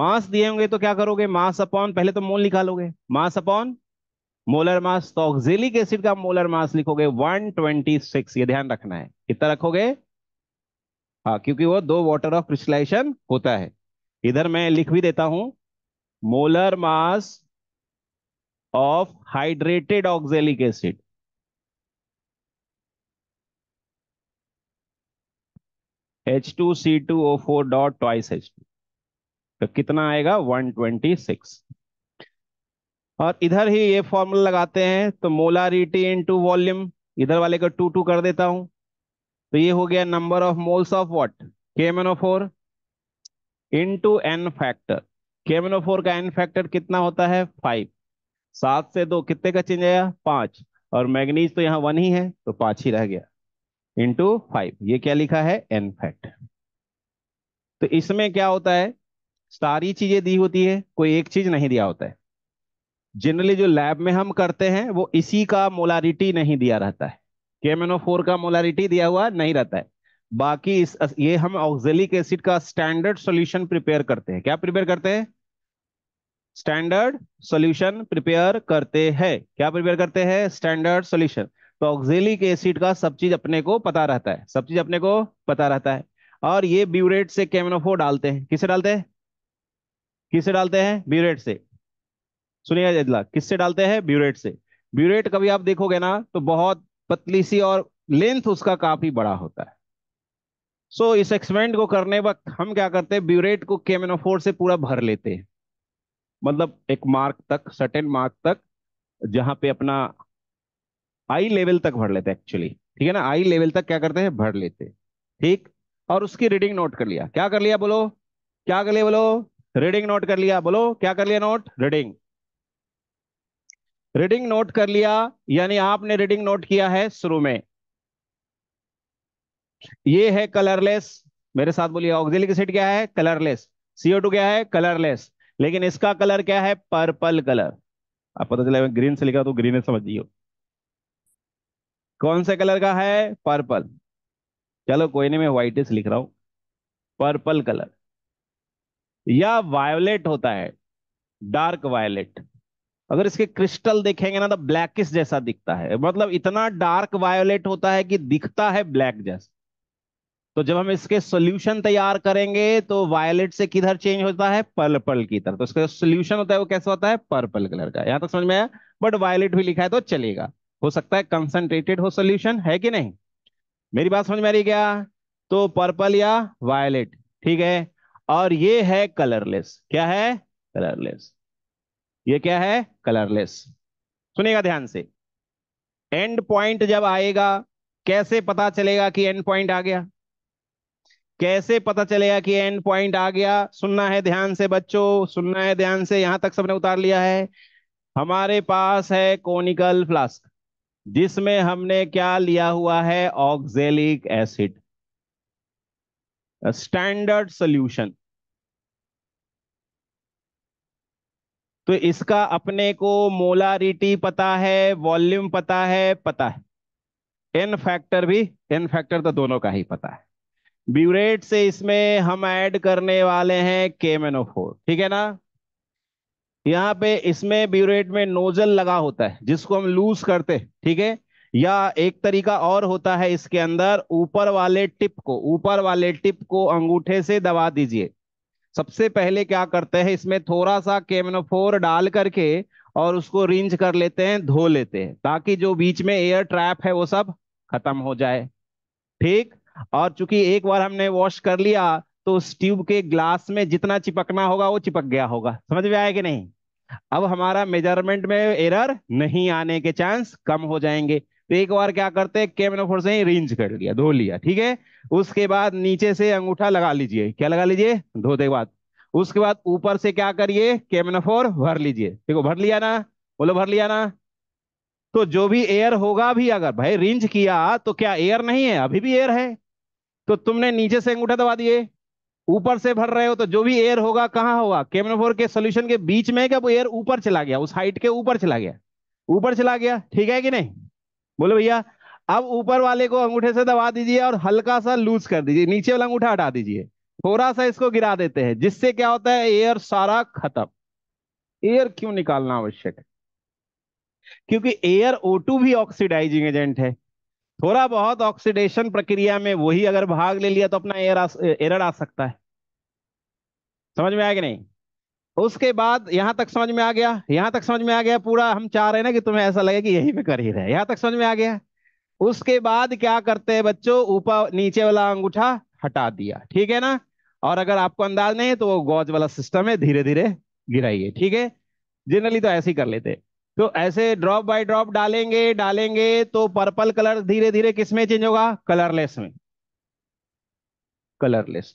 mass दिए होंगे तो क्या करोगे मास अपॉन पहले तो मोल निकालोगे मास अपॉन मोलर मास तो ऑक्सिलिक एसिड का मोलर मास लिखोगे 126 ये ध्यान रखना है कितना रखोगे हाँ क्योंकि वो दो वाटर ऑफ क्रिस्टलाइजेशन होता है इधर मैं लिख भी देता हूं molar mass of hydrated oxalic acid H two C two O four dot twice H two तो कितना आएगा 126 और इधर ही ये फॉर्मूला लगाते हैं तो मोलारिटी इनटू वॉल्यूम इधर वाले का टू टू कर देता हूं तो ये हो गया number of moles of what K M N O four into N factor four का एन फैक्टर कितना होता है फाइव सात से दो कितने का चेंज आया पांच और मैग्नीज तो यहाँ वन ही है तो पांच ही रह गया इंटू फाइव ये क्या लिखा है एन फैक्ट तो इसमें क्या होता है सारी चीजें दी होती है कोई एक चीज नहीं दिया होता है जनरली जो लैब में हम करते हैं वो इसी का मोलारिटी नहीं दिया रहता है के फोर का मोलारिटी दिया हुआ नहीं रहता है बाकी इस ये हम ऑक्जेलिक एसिड का स्टैंडर्ड सॉल्यूशन प्रिपेयर करते हैं क्या प्रिपेयर करते हैं स्टैंडर्ड सॉल्यूशन प्रिपेयर करते हैं क्या प्रिपेयर करते हैं स्टैंडर्ड सॉल्यूशन तो ऑक्जेलिक एसिड का सब चीज अपने को पता रहता है सब चीज अपने को पता रहता है और ये ब्यूरेट से केमिनोफो डालते हैं किसे डालते हैं किसे डालते हैं ब्यूरेट से सुनिए अजला किससे डालते हैं ब्यूरेट से ब्यूरेट कभी आप देखोगे ना तो बहुत पतली सी और लेंथ उसका काफी बड़ा होता है सो so, इस एक्सपेरिमेंट को करने वक्त हम क्या करते हैं ब्यूरेट को केमिनोफोर से पूरा भर लेते हैं मतलब एक मार्क तक सर्टेन मार्क तक जहां पे अपना आई लेवल तक भर लेते एक्चुअली ठीक है ना आई लेवल तक क्या करते हैं भर लेते ठीक और उसकी रीडिंग नोट कर लिया क्या कर लिया बोलो क्या कर लिया बोलो रीडिंग नोट कर लिया बोलो क्या कर लिया नोट रीडिंग रीडिंग नोट कर लिया यानी आपने रीडिंग नोट किया है शुरू में ये है कलरलेस मेरे साथ बोलिए ऑक्सिलिक एसिड क्या है कलरलेस सीओ टू क्या है कलरलेस लेकिन इसका कलर क्या है पर्पल कलर आप पता चला ग्रीन से लिखा तो ग्रीन है समझ लियो कौन से कलर का है पर्पल चलो कोई नहीं मैं व्हाइटिस लिख रहा हूं पर्पल कलर या वायोलेट होता है डार्क वायोलेट अगर इसके क्रिस्टल देखेंगे ना तो ब्लैकिस जैसा दिखता है मतलब इतना डार्क वायोलेट होता है कि दिखता है ब्लैक जैसा तो जब हम इसके सॉल्यूशन तैयार करेंगे तो वायलेट से किधर चेंज होता है पर्पल की तरफ तो इसका सॉल्यूशन होता है वो कैसा होता है पर्पल कलर का यहां तक समझ में आया बट वायलेट भी लिखा है तो चलेगा हो सकता है कंसंट्रेटेड हो सोल्यूशन है कि नहीं मेरी बात समझ में आ रही क्या तो पर्पल या वायलेट ठीक है और ये है कलरलेस क्या है कलरलेस ये क्या है कलरलेस सुनेगा ध्यान से एंड पॉइंट जब आएगा कैसे पता चलेगा कि एंड पॉइंट आ गया कैसे पता चलेगा कि एंड पॉइंट आ गया सुनना है ध्यान से बच्चों सुनना है ध्यान से यहां तक सबने उतार लिया है हमारे पास है कोनिकल फ्लास्क जिसमें हमने क्या लिया हुआ है ऑक्जेलिक एसिड स्टैंडर्ड सॉल्यूशन तो इसका अपने को मोलारिटी पता है वॉल्यूम पता है पता है एन फैक्टर भी एन फैक्टर तो दोनों का ही पता है ब्यूरेट से इसमें हम ऐड करने वाले हैं केमेनोफोर ठीक है ना यहाँ पे इसमें ब्यूरेट में नोजल लगा होता है जिसको हम लूज करते हैं ठीक है या एक तरीका और होता है इसके अंदर ऊपर वाले टिप को ऊपर वाले टिप को अंगूठे से दबा दीजिए सबसे पहले क्या करते हैं इसमें थोड़ा सा केमनोफोर डाल करके और उसको रिंज कर लेते हैं धो लेते हैं ताकि जो बीच में एयर ट्रैप है वो सब खत्म हो जाए ठीक और चूंकि एक बार हमने वॉश कर लिया तो उस ट्यूब के ग्लास में जितना चिपकना होगा वो चिपक गया होगा समझ में आया कि नहीं अब हमारा मेजरमेंट में एरर नहीं आने के चांस कम हो जाएंगे तो एक बार क्या करते हैं फोर से ही रेंज कर लिया धो लिया ठीक है उसके बाद नीचे से अंगूठा लगा लीजिए क्या लगा लीजिए धोते बाद उसके बाद ऊपर से क्या करिए कैमनाफोर भर लीजिए देखो भर लिया ना बोलो भर लिया ना तो जो भी एयर होगा भी अगर भाई रिंज किया तो क्या एयर नहीं है अभी भी एयर है तो तुमने नीचे से अंगूठा दबा दिए ऊपर से भर रहे हो तो जो भी एयर होगा कहाँ होगा केमनोफोर के सोल्यूशन के बीच में क्या वो एयर ऊपर चला गया उस हाइट के ऊपर चला गया ऊपर चला गया ठीक है कि नहीं बोलो भैया अब ऊपर वाले को अंगूठे से दबा दीजिए और हल्का सा लूज कर दीजिए नीचे वाला अंगूठा हटा दीजिए थोड़ा सा इसको गिरा देते हैं जिससे क्या होता है एयर सारा खत्म एयर क्यों निकालना आवश्यक है क्योंकि एयर ओ भी ऑक्सीडाइजिंग एजेंट है थोड़ा बहुत ऑक्सीडेशन प्रक्रिया में वही अगर भाग ले लिया तो अपना एयर एरर आ सकता है समझ में आया कि नहीं उसके बाद यहां तक समझ में आ गया यहां तक समझ में आ गया पूरा हम चाह रहे हैं ना कि तुम्हें ऐसा लगे कि यही पे कर ही रहे यहां तक समझ में आ गया उसके बाद क्या करते हैं बच्चों ऊपर नीचे वाला अंगूठा हटा दिया ठीक है ना और अगर आपको अंदाज नहीं है तो वो गॉज वाला सिस्टम है धीरे धीरे गिराइए ठीक है जनरली तो ऐसे ही कर लेते हैं तो ऐसे ड्रॉप बाय ड्रॉप डालेंगे डालेंगे तो पर्पल कलर धीरे धीरे किस में चेंज होगा कलरलेस में कलरलेस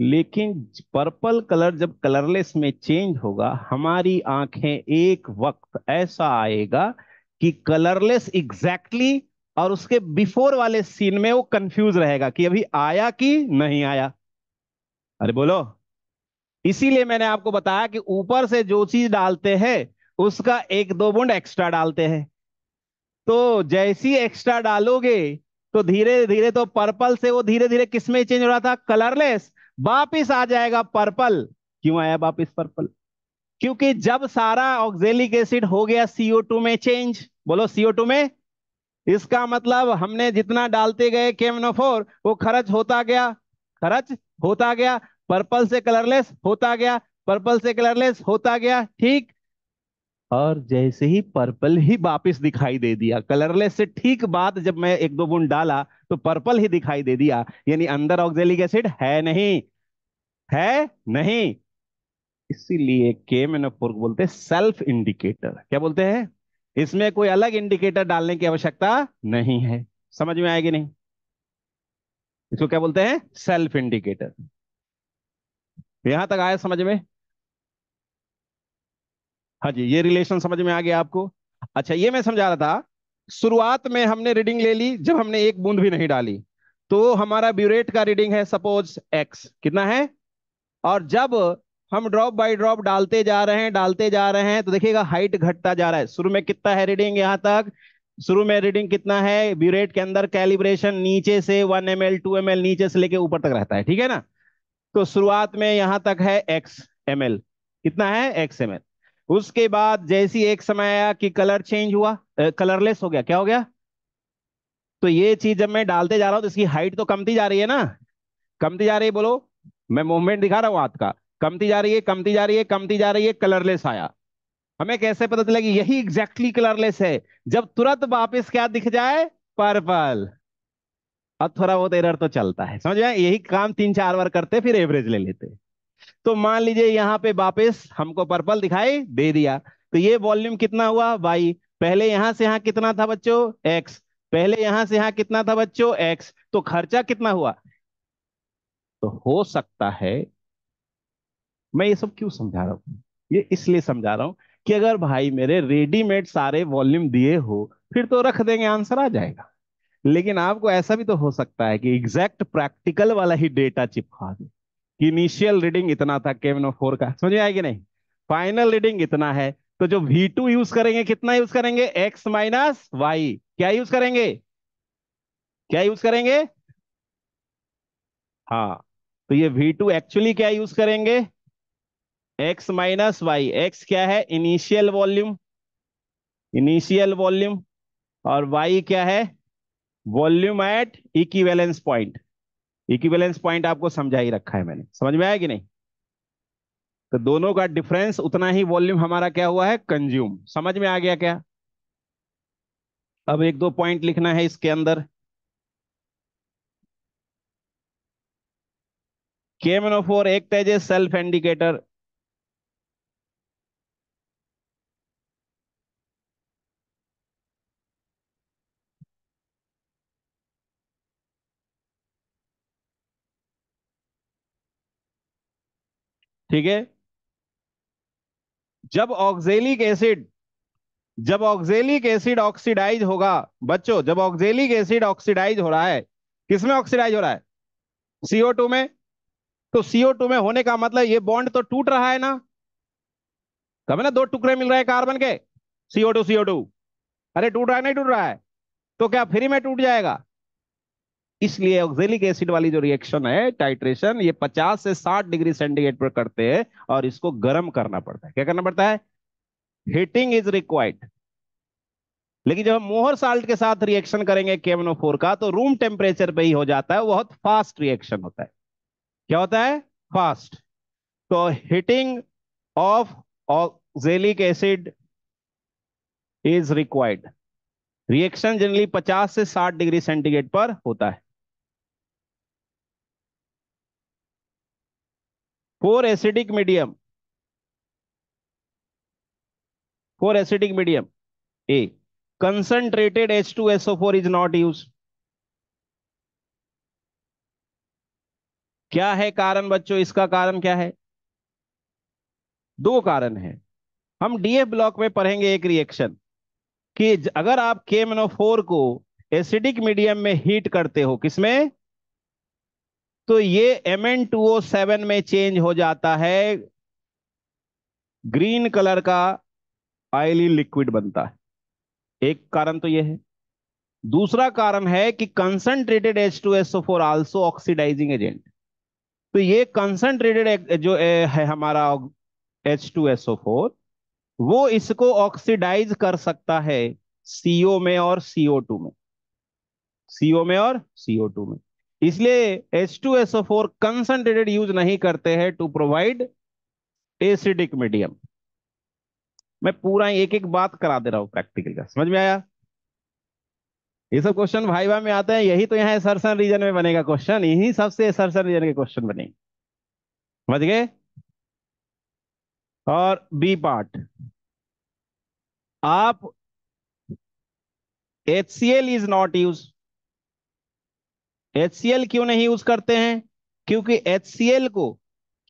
लेकिन पर्पल कलर जब कलरलेस में चेंज होगा हमारी आंखें एक वक्त ऐसा आएगा कि कलरलेस एग्जैक्टली exactly और उसके बिफोर वाले सीन में वो कंफ्यूज रहेगा कि अभी आया कि नहीं आया अरे बोलो इसीलिए मैंने आपको बताया कि ऊपर से जो चीज डालते हैं उसका एक दो बुंड एक्स्ट्रा डालते हैं तो जैसी एक्स्ट्रा डालोगे तो धीरे धीरे तो पर्पल से वो धीरे धीरे किसमें चेंज हो रहा था कलरलेस वापिस आ जाएगा पर्पल क्यों आया वापिस पर्पल क्योंकि जब सारा ऑक्जेलिक एसिड हो गया CO2 में चेंज बोलो CO2 में इसका मतलब हमने जितना डालते गए केमनोफोर वो खर्च होता गया खर्च होता गया पर्पल से कलरलेस होता गया पर्पल से कलरलेस होता गया ठीक और जैसे ही पर्पल ही वापस दिखाई दे दिया कलरलेस से ठीक बाद जब मैं एक दो बूंद डाला तो पर्पल ही दिखाई दे दिया यानी अंदर ऑक्जेलिक एसिड है नहीं है नहीं इसीलिए के को बोलते हैं सेल्फ इंडिकेटर क्या बोलते हैं इसमें कोई अलग इंडिकेटर डालने की आवश्यकता नहीं है समझ में आएगी नहीं इसको क्या बोलते हैं सेल्फ इंडिकेटर यहां तक आया समझ में हाँ जी ये रिलेशन समझ में आ गया आपको अच्छा ये मैं समझा रहा था शुरुआत में हमने रीडिंग ले ली जब हमने एक बूंद भी नहीं डाली तो हमारा ब्यूरेट का रीडिंग है सपोज एक्स कितना है और जब हम ड्रॉप बाय ड्रॉप डालते जा रहे हैं डालते जा रहे हैं तो देखिएगा हाइट घटता जा रहा है शुरू में कितना है रीडिंग यहां तक शुरू में रीडिंग कितना है ब्यूरेट के अंदर कैलिब्रेशन नीचे से one M L two M L नीचे से लेके ऊपर तक रहता है ठीक है ना तो शुरुआत में यहां तक है एक्स एम एल कितना है एक्स एम एल उसके बाद जैसी एक समय आया कि कलर चेंज हुआ कलरलेस हो गया क्या हो गया तो ये चीज जब मैं डालते जा रहा हूं तो इसकी हाइट तो कमती जा रही है ना कमती जा रही है बोलो मैं मूवमेंट दिखा रहा हूं हाथ का कमती जा रही है कमती जा रही है कमती जा रही है कलरलेस आया हमें कैसे पता चला कि यही एग्जैक्टली exactly कलरलेस है जब तुरंत वापस क्या दिख जाए पर्पल अब थोड़ा बहुत एरर तो चलता है समझ में यही काम तीन चार बार करते फिर एवरेज ले लेते तो मान लीजिए यहाँ पे वापस हमको पर्पल दिखाई दे दिया तो ये वॉल्यूम कितना हुआ वाई पहले यहां से यहाँ कितना था बच्चों एक्स पहले यहां से यहाँ कितना था बच्चों एक्स तो खर्चा कितना हुआ तो हो सकता है मैं ये सब क्यों समझा रहा हूं ये इसलिए समझा रहा हूं कि अगर भाई मेरे रेडीमेड सारे वॉल्यूम दिए हो फिर तो रख देंगे आंसर आ जाएगा लेकिन आपको ऐसा भी तो हो सकता है कि एग्जैक्ट प्रैक्टिकल वाला ही डेटा चिपका दे कि इनिशियल रीडिंग इतना था केवन फोर का समझ में आएगी नहीं फाइनल रीडिंग इतना है तो जो वी टू यूज करेंगे कितना यूज करेंगे एक्स माइनस वाई क्या यूज करेंगे क्या यूज करेंगे हाँ तो ये वी टू एक्चुअली क्या यूज करेंगे एक्स माइनस वाई एक्स क्या है इनिशियल वॉल्यूम इनिशियल वॉल्यूम और वाई क्या है volume at equivalence point equivalence point आपको समझा ही रखा है मैंने समझ में आया कि नहीं तो दोनों का डिफरेंस उतना ही वॉल्यूम हमारा क्या हुआ है कंज्यूम समझ में आ गया क्या अब एक दो पॉइंट लिखना है इसके अंदर के एक्ट एक तेजे सेल्फ इंडिकेटर ठीक है जब ऑक्जेलिक एसिड जब ऑक्जेलिक एसिड ऑक्सीडाइज होगा बच्चों जब ऑक्जेलिक एसिड ऑक्सीडाइज हो रहा है किसमें ऑक्सीडाइज हो रहा है सीओ टू में तो सीओ टू में होने का मतलब ये बॉन्ड तो टूट रहा है ना तब ना दो टुकड़े मिल रहे हैं कार्बन के सीओ टू सीओ टू अरे टूट रहा है नहीं टूट रहा है तो क्या फ्री में टूट जाएगा इसलिए ऑक्जेलिक एसिड वाली जो रिएक्शन है टाइट्रेशन ये 50 से 60 डिग्री सेंटीग्रेड पर करते हैं और इसको गर्म करना पड़ता है क्या करना पड़ता है हीटिंग इज रिक्वायर्ड लेकिन जब हम मोहर साल्ट के साथ रिएक्शन करेंगे केमनो फोर का तो रूम टेम्परेचर पे ही हो जाता है बहुत फास्ट रिएक्शन होता है क्या होता है फास्ट तो heating of oxalic acid is required reaction generally 50 से 60 डिग्री सेंटीग्रेड पर होता है medium for acidic medium a concentrated H two SO four is not use क्या है कारण बच्चों इसका कारण क्या है दो कारण है हम डीएफ ब्लॉक में पढ़ेंगे एक रिएक्शन कि अगर आप मनो फोर को एसिडिक मीडियम में हीट करते हो किसमें तो ये सेवन में चेंज हो जाता है ग्रीन कलर का ऑयली लिक्विड बनता है एक कारण तो यह है दूसरा कारण है कि concentrated H two S O four also oxidising agent तो ये कंसनट्रेटेड जो है हमारा H two S O four वो इसको ऑक्सीडाइज कर सकता है सीओ में और सीओ टू में सीओ में और सीओ टू में इसलिए H2SO4 कंसंट्रेटेड यूज नहीं करते हैं टू प्रोवाइड एसिडिक मीडियम मैं पूरा एक एक बात करा दे रहा हूं प्रैक्टिकल का समझ में आया ये सब क्वेश्चन भाई भाई में आते हैं यही तो यहाँ सरसन रीजन में बनेगा क्वेश्चन यही सबसे सरसन रीजन के क्वेश्चन बनेंगे समझ गए और बी पार्ट आप H C L is not use H क्यों नहीं यूज करते हैं क्योंकि एच को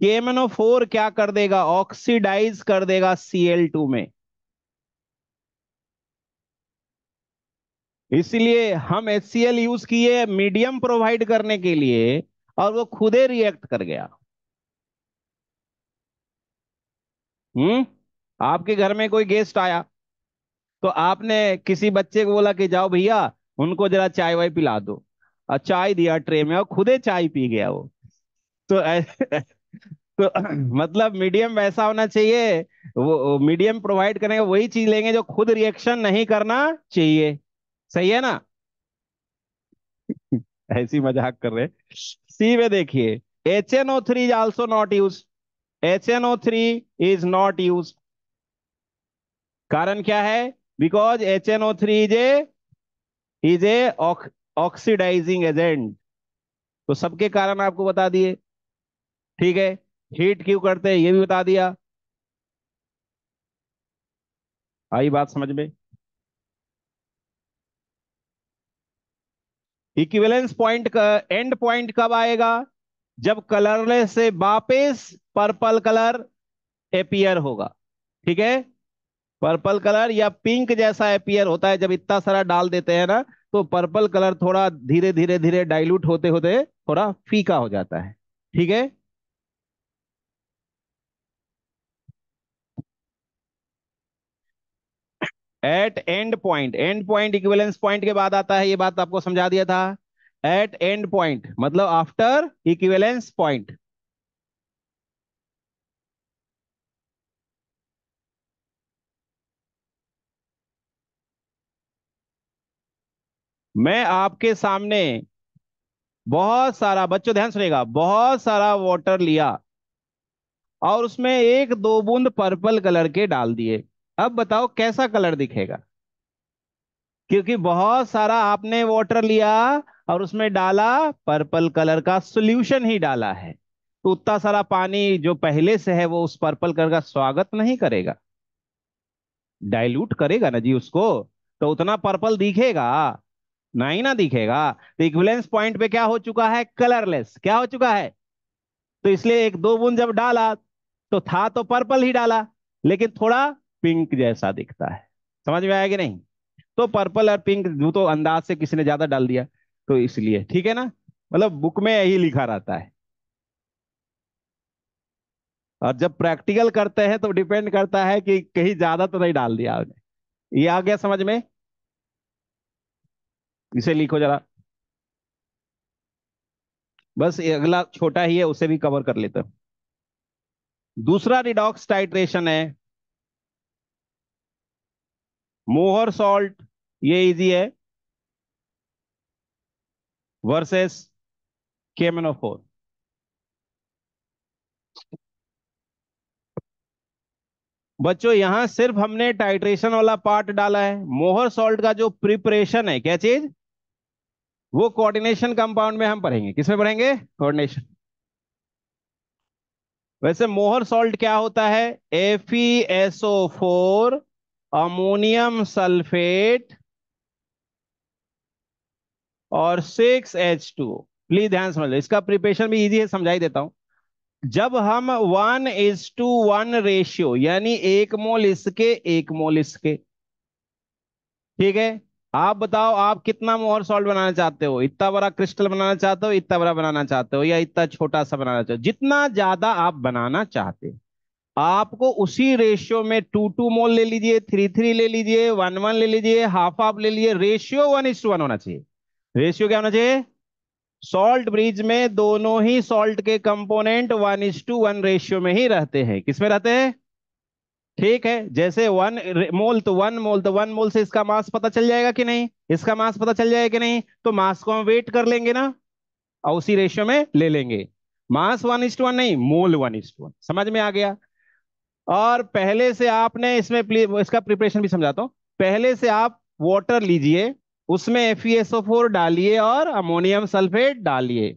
KMNO4 क्या कर देगा ऑक्सीडाइज कर देगा Cl2 में इसलिए हम एच यूज किए मीडियम प्रोवाइड करने के लिए और वो खुदे रिएक्ट कर गया हम्म आपके घर में कोई गेस्ट आया तो आपने किसी बच्चे को बोला कि जाओ भैया उनको जरा चाय वाय पिला दो और चाय दिया ट्रे में और खुदे चाय पी गया वो तो तो मतलब मीडियम वैसा होना चाहिए वो मीडियम प्रोवाइड करेंगे वही चीज लेंगे जो खुद रिएक्शन नहीं करना चाहिए सही है ना [LAUGHS] ऐसी मजाक कर रहे सी में देखिए H N O three is also not use H N O three is not use कारण क्या है because H N O three is a is a oxidising agent तो सबके कारण आपको बता दिए ठीक है हीट क्यों करते हैं ये भी बता दिया आई बात समझ में इक्विवेलेंस पॉइंट का एंड पॉइंट कब आएगा जब कलरलेस से वापस पर्पल कलर एपियर होगा ठीक है पर्पल कलर या पिंक जैसा एपियर होता है जब इतना सारा डाल देते हैं ना तो पर्पल कलर थोड़ा धीरे धीरे धीरे डाइल्यूट होते होते थोड़ा फीका हो जाता है ठीक है at end point end point equivalence point के बाद आता है ये बात आपको समझा दिया था एट एंड पॉइंट मतलब आफ्टर इक्विवेलेंस पॉइंट मैं आपके सामने बहुत सारा बच्चों ध्यान सुनेगा बहुत सारा वाटर लिया और उसमें एक दो बूंद पर्पल कलर के डाल दिए अब बताओ कैसा कलर दिखेगा क्योंकि बहुत सारा आपने वाटर लिया और उसमें डाला पर्पल कलर का सोल्यूशन ही डाला है तो उतना सारा पानी जो पहले से है वो उस पर्पल कलर का स्वागत नहीं करेगा डाइल्यूट करेगा ना जी उसको तो उतना पर्पल दिखेगा नहीं ना दिखेगा तो इक्विलेंस पॉइंट पे क्या हो चुका है कलरलेस क्या हो चुका है तो इसलिए एक दो बूंद जब डाला तो था तो पर्पल ही डाला लेकिन थोड़ा पिंक जैसा दिखता है समझ में आया कि नहीं तो पर्पल और पिंक जो तो अंदाज से किसी ने ज्यादा डाल दिया तो इसलिए ठीक है ना मतलब बुक में यही लिखा रहता है और जब प्रैक्टिकल करते हैं तो डिपेंड करता है कि कहीं ज्यादा तो नहीं डाल दिया आपने ये आ गया समझ में इसे लिखो जरा बस ये अगला छोटा ही है उसे भी कवर कर लेते दूसरा रिडॉक्स टाइट्रेशन है मोहर सॉल्ट ये इजी है वर्सेस केमेनोफोर बच्चों यहां सिर्फ हमने टाइट्रेशन वाला पार्ट डाला है मोहर सॉल्ट का जो प्रिपरेशन है क्या चीज वो कोऑर्डिनेशन कंपाउंड में हम पढ़ेंगे किसमें पढ़ेंगे कोऑर्डिनेशन वैसे मोहर सॉल्ट क्या होता है फोर अमोनियम सल्फेट और सिक्स एच टू प्लीज ध्यान समझ लो इसका प्रिपरेशन भी इजी है समझाई देता हूं जब हम one is two one ratio यानी एक मोल इसके एक मोल इसके ठीक है आप बताओ आप कितना मोहर सॉल्ट बनाना चाहते हो इतना बड़ा क्रिस्टल बनाना चाहते हो इतना बड़ा बनाना चाहते हो या इतना छोटा सा बनाना चाहते हो जितना ज्यादा आप बनाना चाहते हो आपको उसी रेशियो में टू टू मोल ले लीजिए थ्री थ्री ले लीजिए वन वन ले लीजिए हाफ हाफ ले लीजिए रेशियो वन इस वन होना चाहिए रेशियो क्या होना चाहिए सॉल्ट ब्रिज में दोनों ही सॉल्ट के component one is two one ratio में ही रहते हैं किसमें रहते हैं ठीक है जैसे वन मोल तो वन मोल तो वन मोल से इसका मास पता चल जाएगा कि नहीं इसका मास पता चल जाएगा कि नहीं तो मास को हम वेट कर लेंगे ना और उसी रेशियो में ले लेंगे मास वन इज वन नहीं मोल वन इज वन समझ में आ गया और पहले से आपने इसमें इसका प्रिपरेशन भी समझाता हूँ पहले से आप वाटर लीजिए उसमें एफ डालिए और अमोनियम सल्फेट डालिए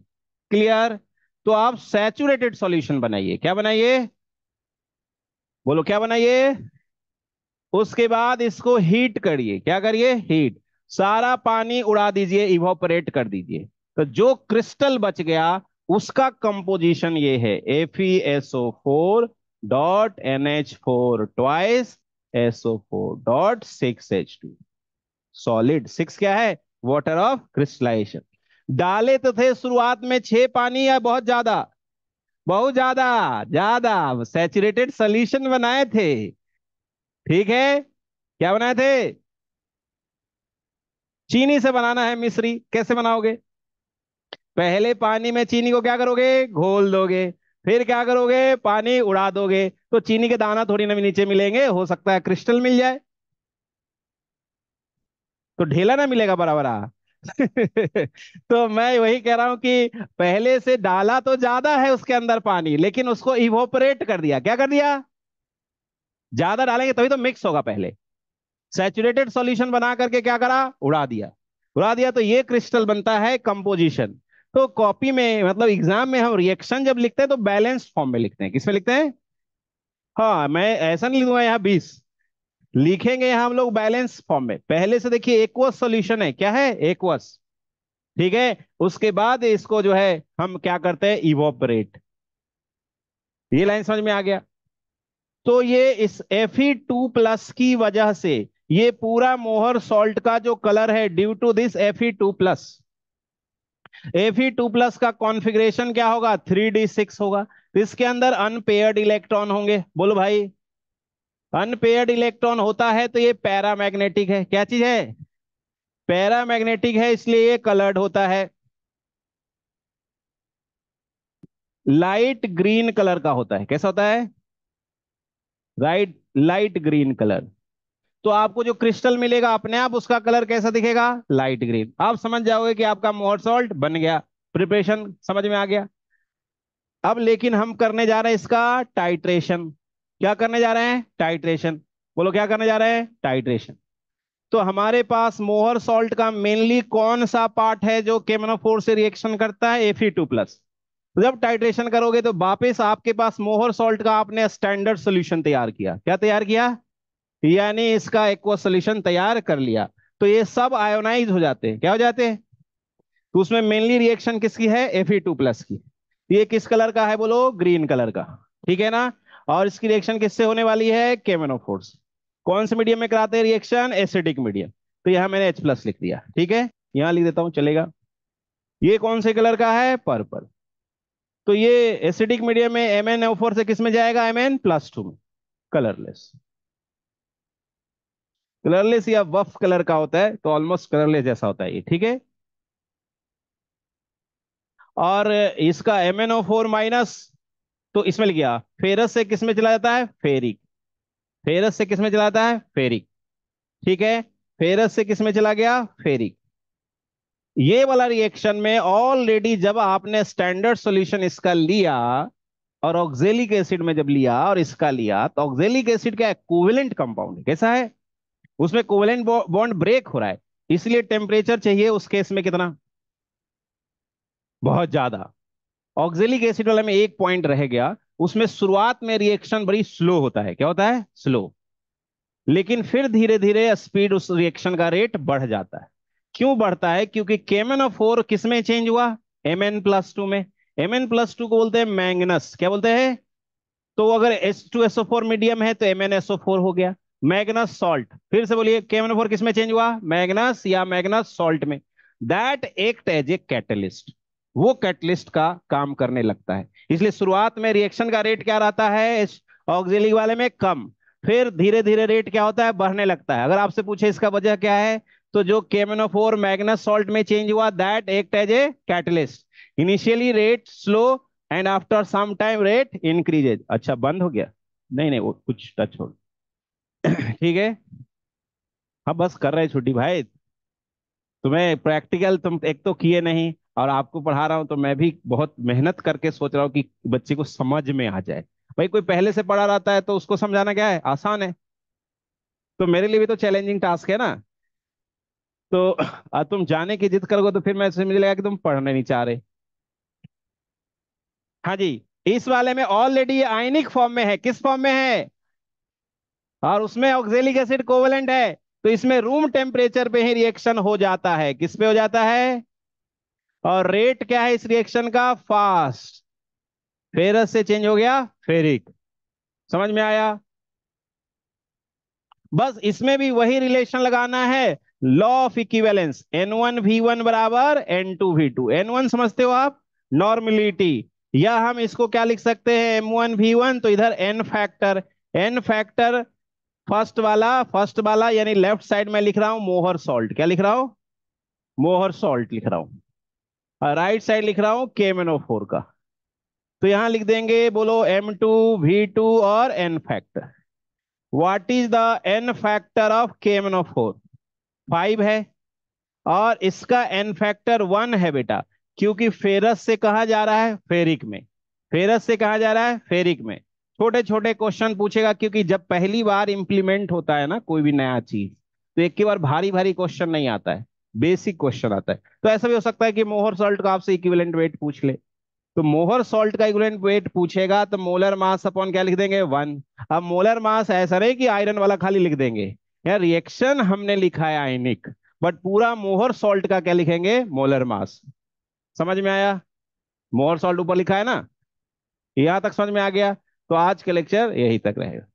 क्लियर तो आप सैचुरेटेड सॉल्यूशन बनाइए क्या बनाइए बोलो क्या बनाइए उसके बाद इसको हीट करिए क्या करिए हीट सारा पानी उड़ा दीजिए इवोपरेट कर दीजिए तो जो क्रिस्टल बच गया उसका कंपोजिशन ये है O four dot N H four twice S O four dot six H two solid six क्या है वाटर ऑफ क्रिस्टलाइजेशन डाले तो थे शुरुआत में छह पानी या बहुत ज्यादा बहुत ज्यादा ज्यादा सैचुरेटेड सोल्यूशन बनाए थे ठीक है क्या बनाए थे चीनी से बनाना है मिश्री कैसे बनाओगे पहले पानी में चीनी को क्या करोगे घोल दोगे फिर क्या करोगे पानी उड़ा दोगे तो चीनी के दाना थोड़ी ना नीचे मिलेंगे हो सकता है क्रिस्टल मिल जाए तो ढेला ना मिलेगा बराबरा [LAUGHS] तो मैं वही कह रहा हूं कि पहले से डाला तो ज्यादा है उसके अंदर पानी लेकिन उसको इवोपरेट कर दिया क्या कर दिया ज्यादा डालेंगे तभी तो मिक्स होगा पहले सेचुरेटेड सॉल्यूशन बना करके क्या करा उड़ा दिया उड़ा दिया तो ये क्रिस्टल बनता है कंपोजिशन तो कॉपी में मतलब एग्जाम में हम रिएक्शन जब लिखते हैं तो बैलेंस फॉर्म में लिखते हैं किसमें लिखते हैं हाँ मैं ऐसा नहीं लिखूंगा यहाँ बीस लिखेंगे हम लोग बैलेंस फॉर्म में पहले से देखिए एकवस सोल्यूशन है क्या है एक ठीक है उसके बाद इसको जो है हम क्या करते हैं इवोपरेट ये लाइन समझ में आ गया तो ये इस एफ टू प्लस की वजह से ये पूरा मोहर सॉल्ट का जो कलर है due to this F two plus F two plus का कॉन्फ़िगरेशन क्या होगा थ्री डी सिक्स होगा इसके अंदर अनपेयर्ड इलेक्ट्रॉन होंगे बोलो भाई अनपेयर्ड इलेक्ट्रॉन होता है तो ये पैरामैग्नेटिक है क्या चीज है पैरामैग्नेटिक है इसलिए ये कलर्ड होता है लाइट ग्रीन कलर का होता है कैसा होता है राइट लाइट ग्रीन कलर तो आपको जो क्रिस्टल मिलेगा अपने आप उसका कलर कैसा दिखेगा लाइट ग्रीन आप समझ जाओगे कि आपका मोहर सॉल्ट बन गया प्रिपरेशन समझ में आ गया अब लेकिन हम करने जा रहे हैं इसका टाइट्रेशन क्या करने जा रहे हैं टाइट्रेशन बोलो क्या करने जा रहे हैं टाइट्रेशन तो हमारे पास मोहर सॉल्ट का मेनली कौन सा पार्ट है जो केमनोफोर से रिएक्शन करता है एफ टू प्लस जब टाइट्रेशन करोगे तो वापस आपके पास मोहर सॉल्ट का आपने स्टैंडर्ड सोल्यूशन तैयार किया क्या तैयार किया यानी इसका एक सोल्यूशन तैयार कर लिया तो ये सब आयोनाइज हो जाते हैं क्या हो जाते हैं तो उसमें मेनली रिएक्शन किसकी है एफ टू प्लस की ये किस कलर का है बोलो ग्रीन कलर का ठीक है ना और इसकी रिएक्शन किससे होने वाली है केमेनोफोर्स कौन से मीडियम में कराते हैं रिएक्शन एसिडिक मीडियम तो यहां मैंने H प्लस लिख दिया ठीक है यहां लिख देता हूं चलेगा ये कौन से कलर का है पर्पल तो ये एसिडिक मीडियम में एम एन फोर से किस में जाएगा एम एन प्लस टू में कलरलेस कलरलेस या वफ कलर का होता है तो ऑलमोस्ट कलरलेस जैसा होता है ये ठीक है और इसका M N O four minus तो इसमें लिख गया हाँ, फेरस से किसमें चला जाता है फेरिक फेरस से किसमें चला जाता है फेरिक ठीक है फेरस से किसमें चला गया फेरिक ये वाला रिएक्शन में ऑलरेडी जब आपने स्टैंडर्ड सॉल्यूशन इसका लिया और ऑक्जेलिक एसिड में जब लिया और इसका लिया तो ऑक्जेलिक एसिड का कोवेलेंट कंपाउंड कैसा है उसमें कोवेलेंट बॉन्ड ब्रेक हो रहा है इसलिए टेम्परेचर चाहिए उस केस में कितना बहुत ज्यादा ऑक्जेलिक एसिड वाला में एक पॉइंट रह गया उसमें शुरुआत में रिएक्शन बड़ी स्लो होता है क्या होता है स्लो लेकिन फिर धीरे धीरे स्पीड उस रिएक्शन का रेट बढ़ जाता है क्यों बढ़ता है क्योंकि केमन फोर किसमें चेंज हुआ एम एन प्लस टू में एम एन प्लस टू को बोलते हैं मैंगनस क्या बोलते हैं तो अगर S two SO four medium है तो एम एन एसओ फोर हो गया मैग्नस सॉल्ट फिर से बोलिए केमन फोर किसमें चेंज हुआ मैग्नस या मैग्नस सॉल्ट में that act as a catalyst वो कैटलिस्ट का काम करने लगता है इसलिए शुरुआत में रिएक्शन का रेट क्या रहता है ऑक्सिलिक वाले में कम फिर धीरे धीरे रेट क्या होता है बढ़ने लगता है अगर आपसे पूछे इसका वजह क्या है तो जो केमेनोफोर मैग्नस सॉल्ट में चेंज हुआ that act as a catalyst initially rate slow and after some time rate increases अच्छा बंद हो गया नहीं नहीं वो कुछ टच हो [CLEARS THROAT] ठीक है हाँ बस कर रहे छुट्टी भाई तुम्हें प्रैक्टिकल तुम एक तो किए नहीं और आपको पढ़ा रहा हूं तो मैं भी बहुत मेहनत करके सोच रहा हूं कि बच्चे को समझ में आ जाए भाई कोई पहले से पढ़ा रहता है तो उसको समझाना क्या है आसान है तो मेरे लिए भी तो चैलेंजिंग टास्क है ना तो [CLEARS THROAT] तुम जाने की जिद करोगे तो फिर मैं समझ लगा कि तुम पढ़ने नहीं चाह रहे हाँ जी इस वाले में ऑलरेडी आयनिक फॉर्म में है किस फॉर्म में है और उसमें ऑक्सेलिक एसिड कोवलेंट है तो इसमें रूम टेम्परेचर पे ही रिएक्शन हो जाता है किस पे हो जाता है और रेट क्या है इस रिएक्शन का फास्ट फेरस से चेंज हो गया फेरिक समझ में आया बस इसमें भी वही रिलेशन लगाना है law of equivalence V one बराबर N two two N one समझते हो आप नॉर्मलिटी या हम इसको क्या लिख सकते हैं एम वन वी वन तो इधर N factor N factor first वाला फर्स्ट वाला यानी लेफ्ट साइड में लिख रहा हूं मोहर सॉल्ट क्या लिख रहा हूं मोहर सॉल्ट लिख रहा हूं राइट साइड लिख रहा हूं केमेनो फोर का तो यहां लिख देंगे बोलो एम टू वी टू और N factor what is the N factor of के केमेनो फोर फाइव है और इसका एन फैक्टर वन है बेटा क्योंकि फेरस से कहा जा रहा है फेरिक में फेरस से कहा जा रहा है फेरिक में छोटे छोटे क्वेश्चन पूछेगा क्योंकि जब पहली बार इंप्लीमेंट होता है ना कोई भी नया चीज तो एक के बार भारी भारी क्वेश्चन नहीं आता है बेसिक क्वेश्चन आता है तो ऐसा भी हो सकता है कि मोहर सॉल्ट का आपसे इक्विवेलेंट वेट पूछ ले तो मोहर सॉल्ट का इक्विवेलेंट वेट पूछेगा तो मोलर मास अपॉन क्या लिख देंगे वन अब मोलर मास ऐसा नहीं कि आयरन वाला खाली लिख देंगे यार रिएक्शन हमने लिखा है आयनिक बट पूरा मोहर सॉल्ट का क्या लिखेंगे मोलर मास समझ में आया मोहर सॉल्ट ऊपर लिखा है ना यहां तक समझ में आ गया तो आज का लेक्चर यही तक रहेगा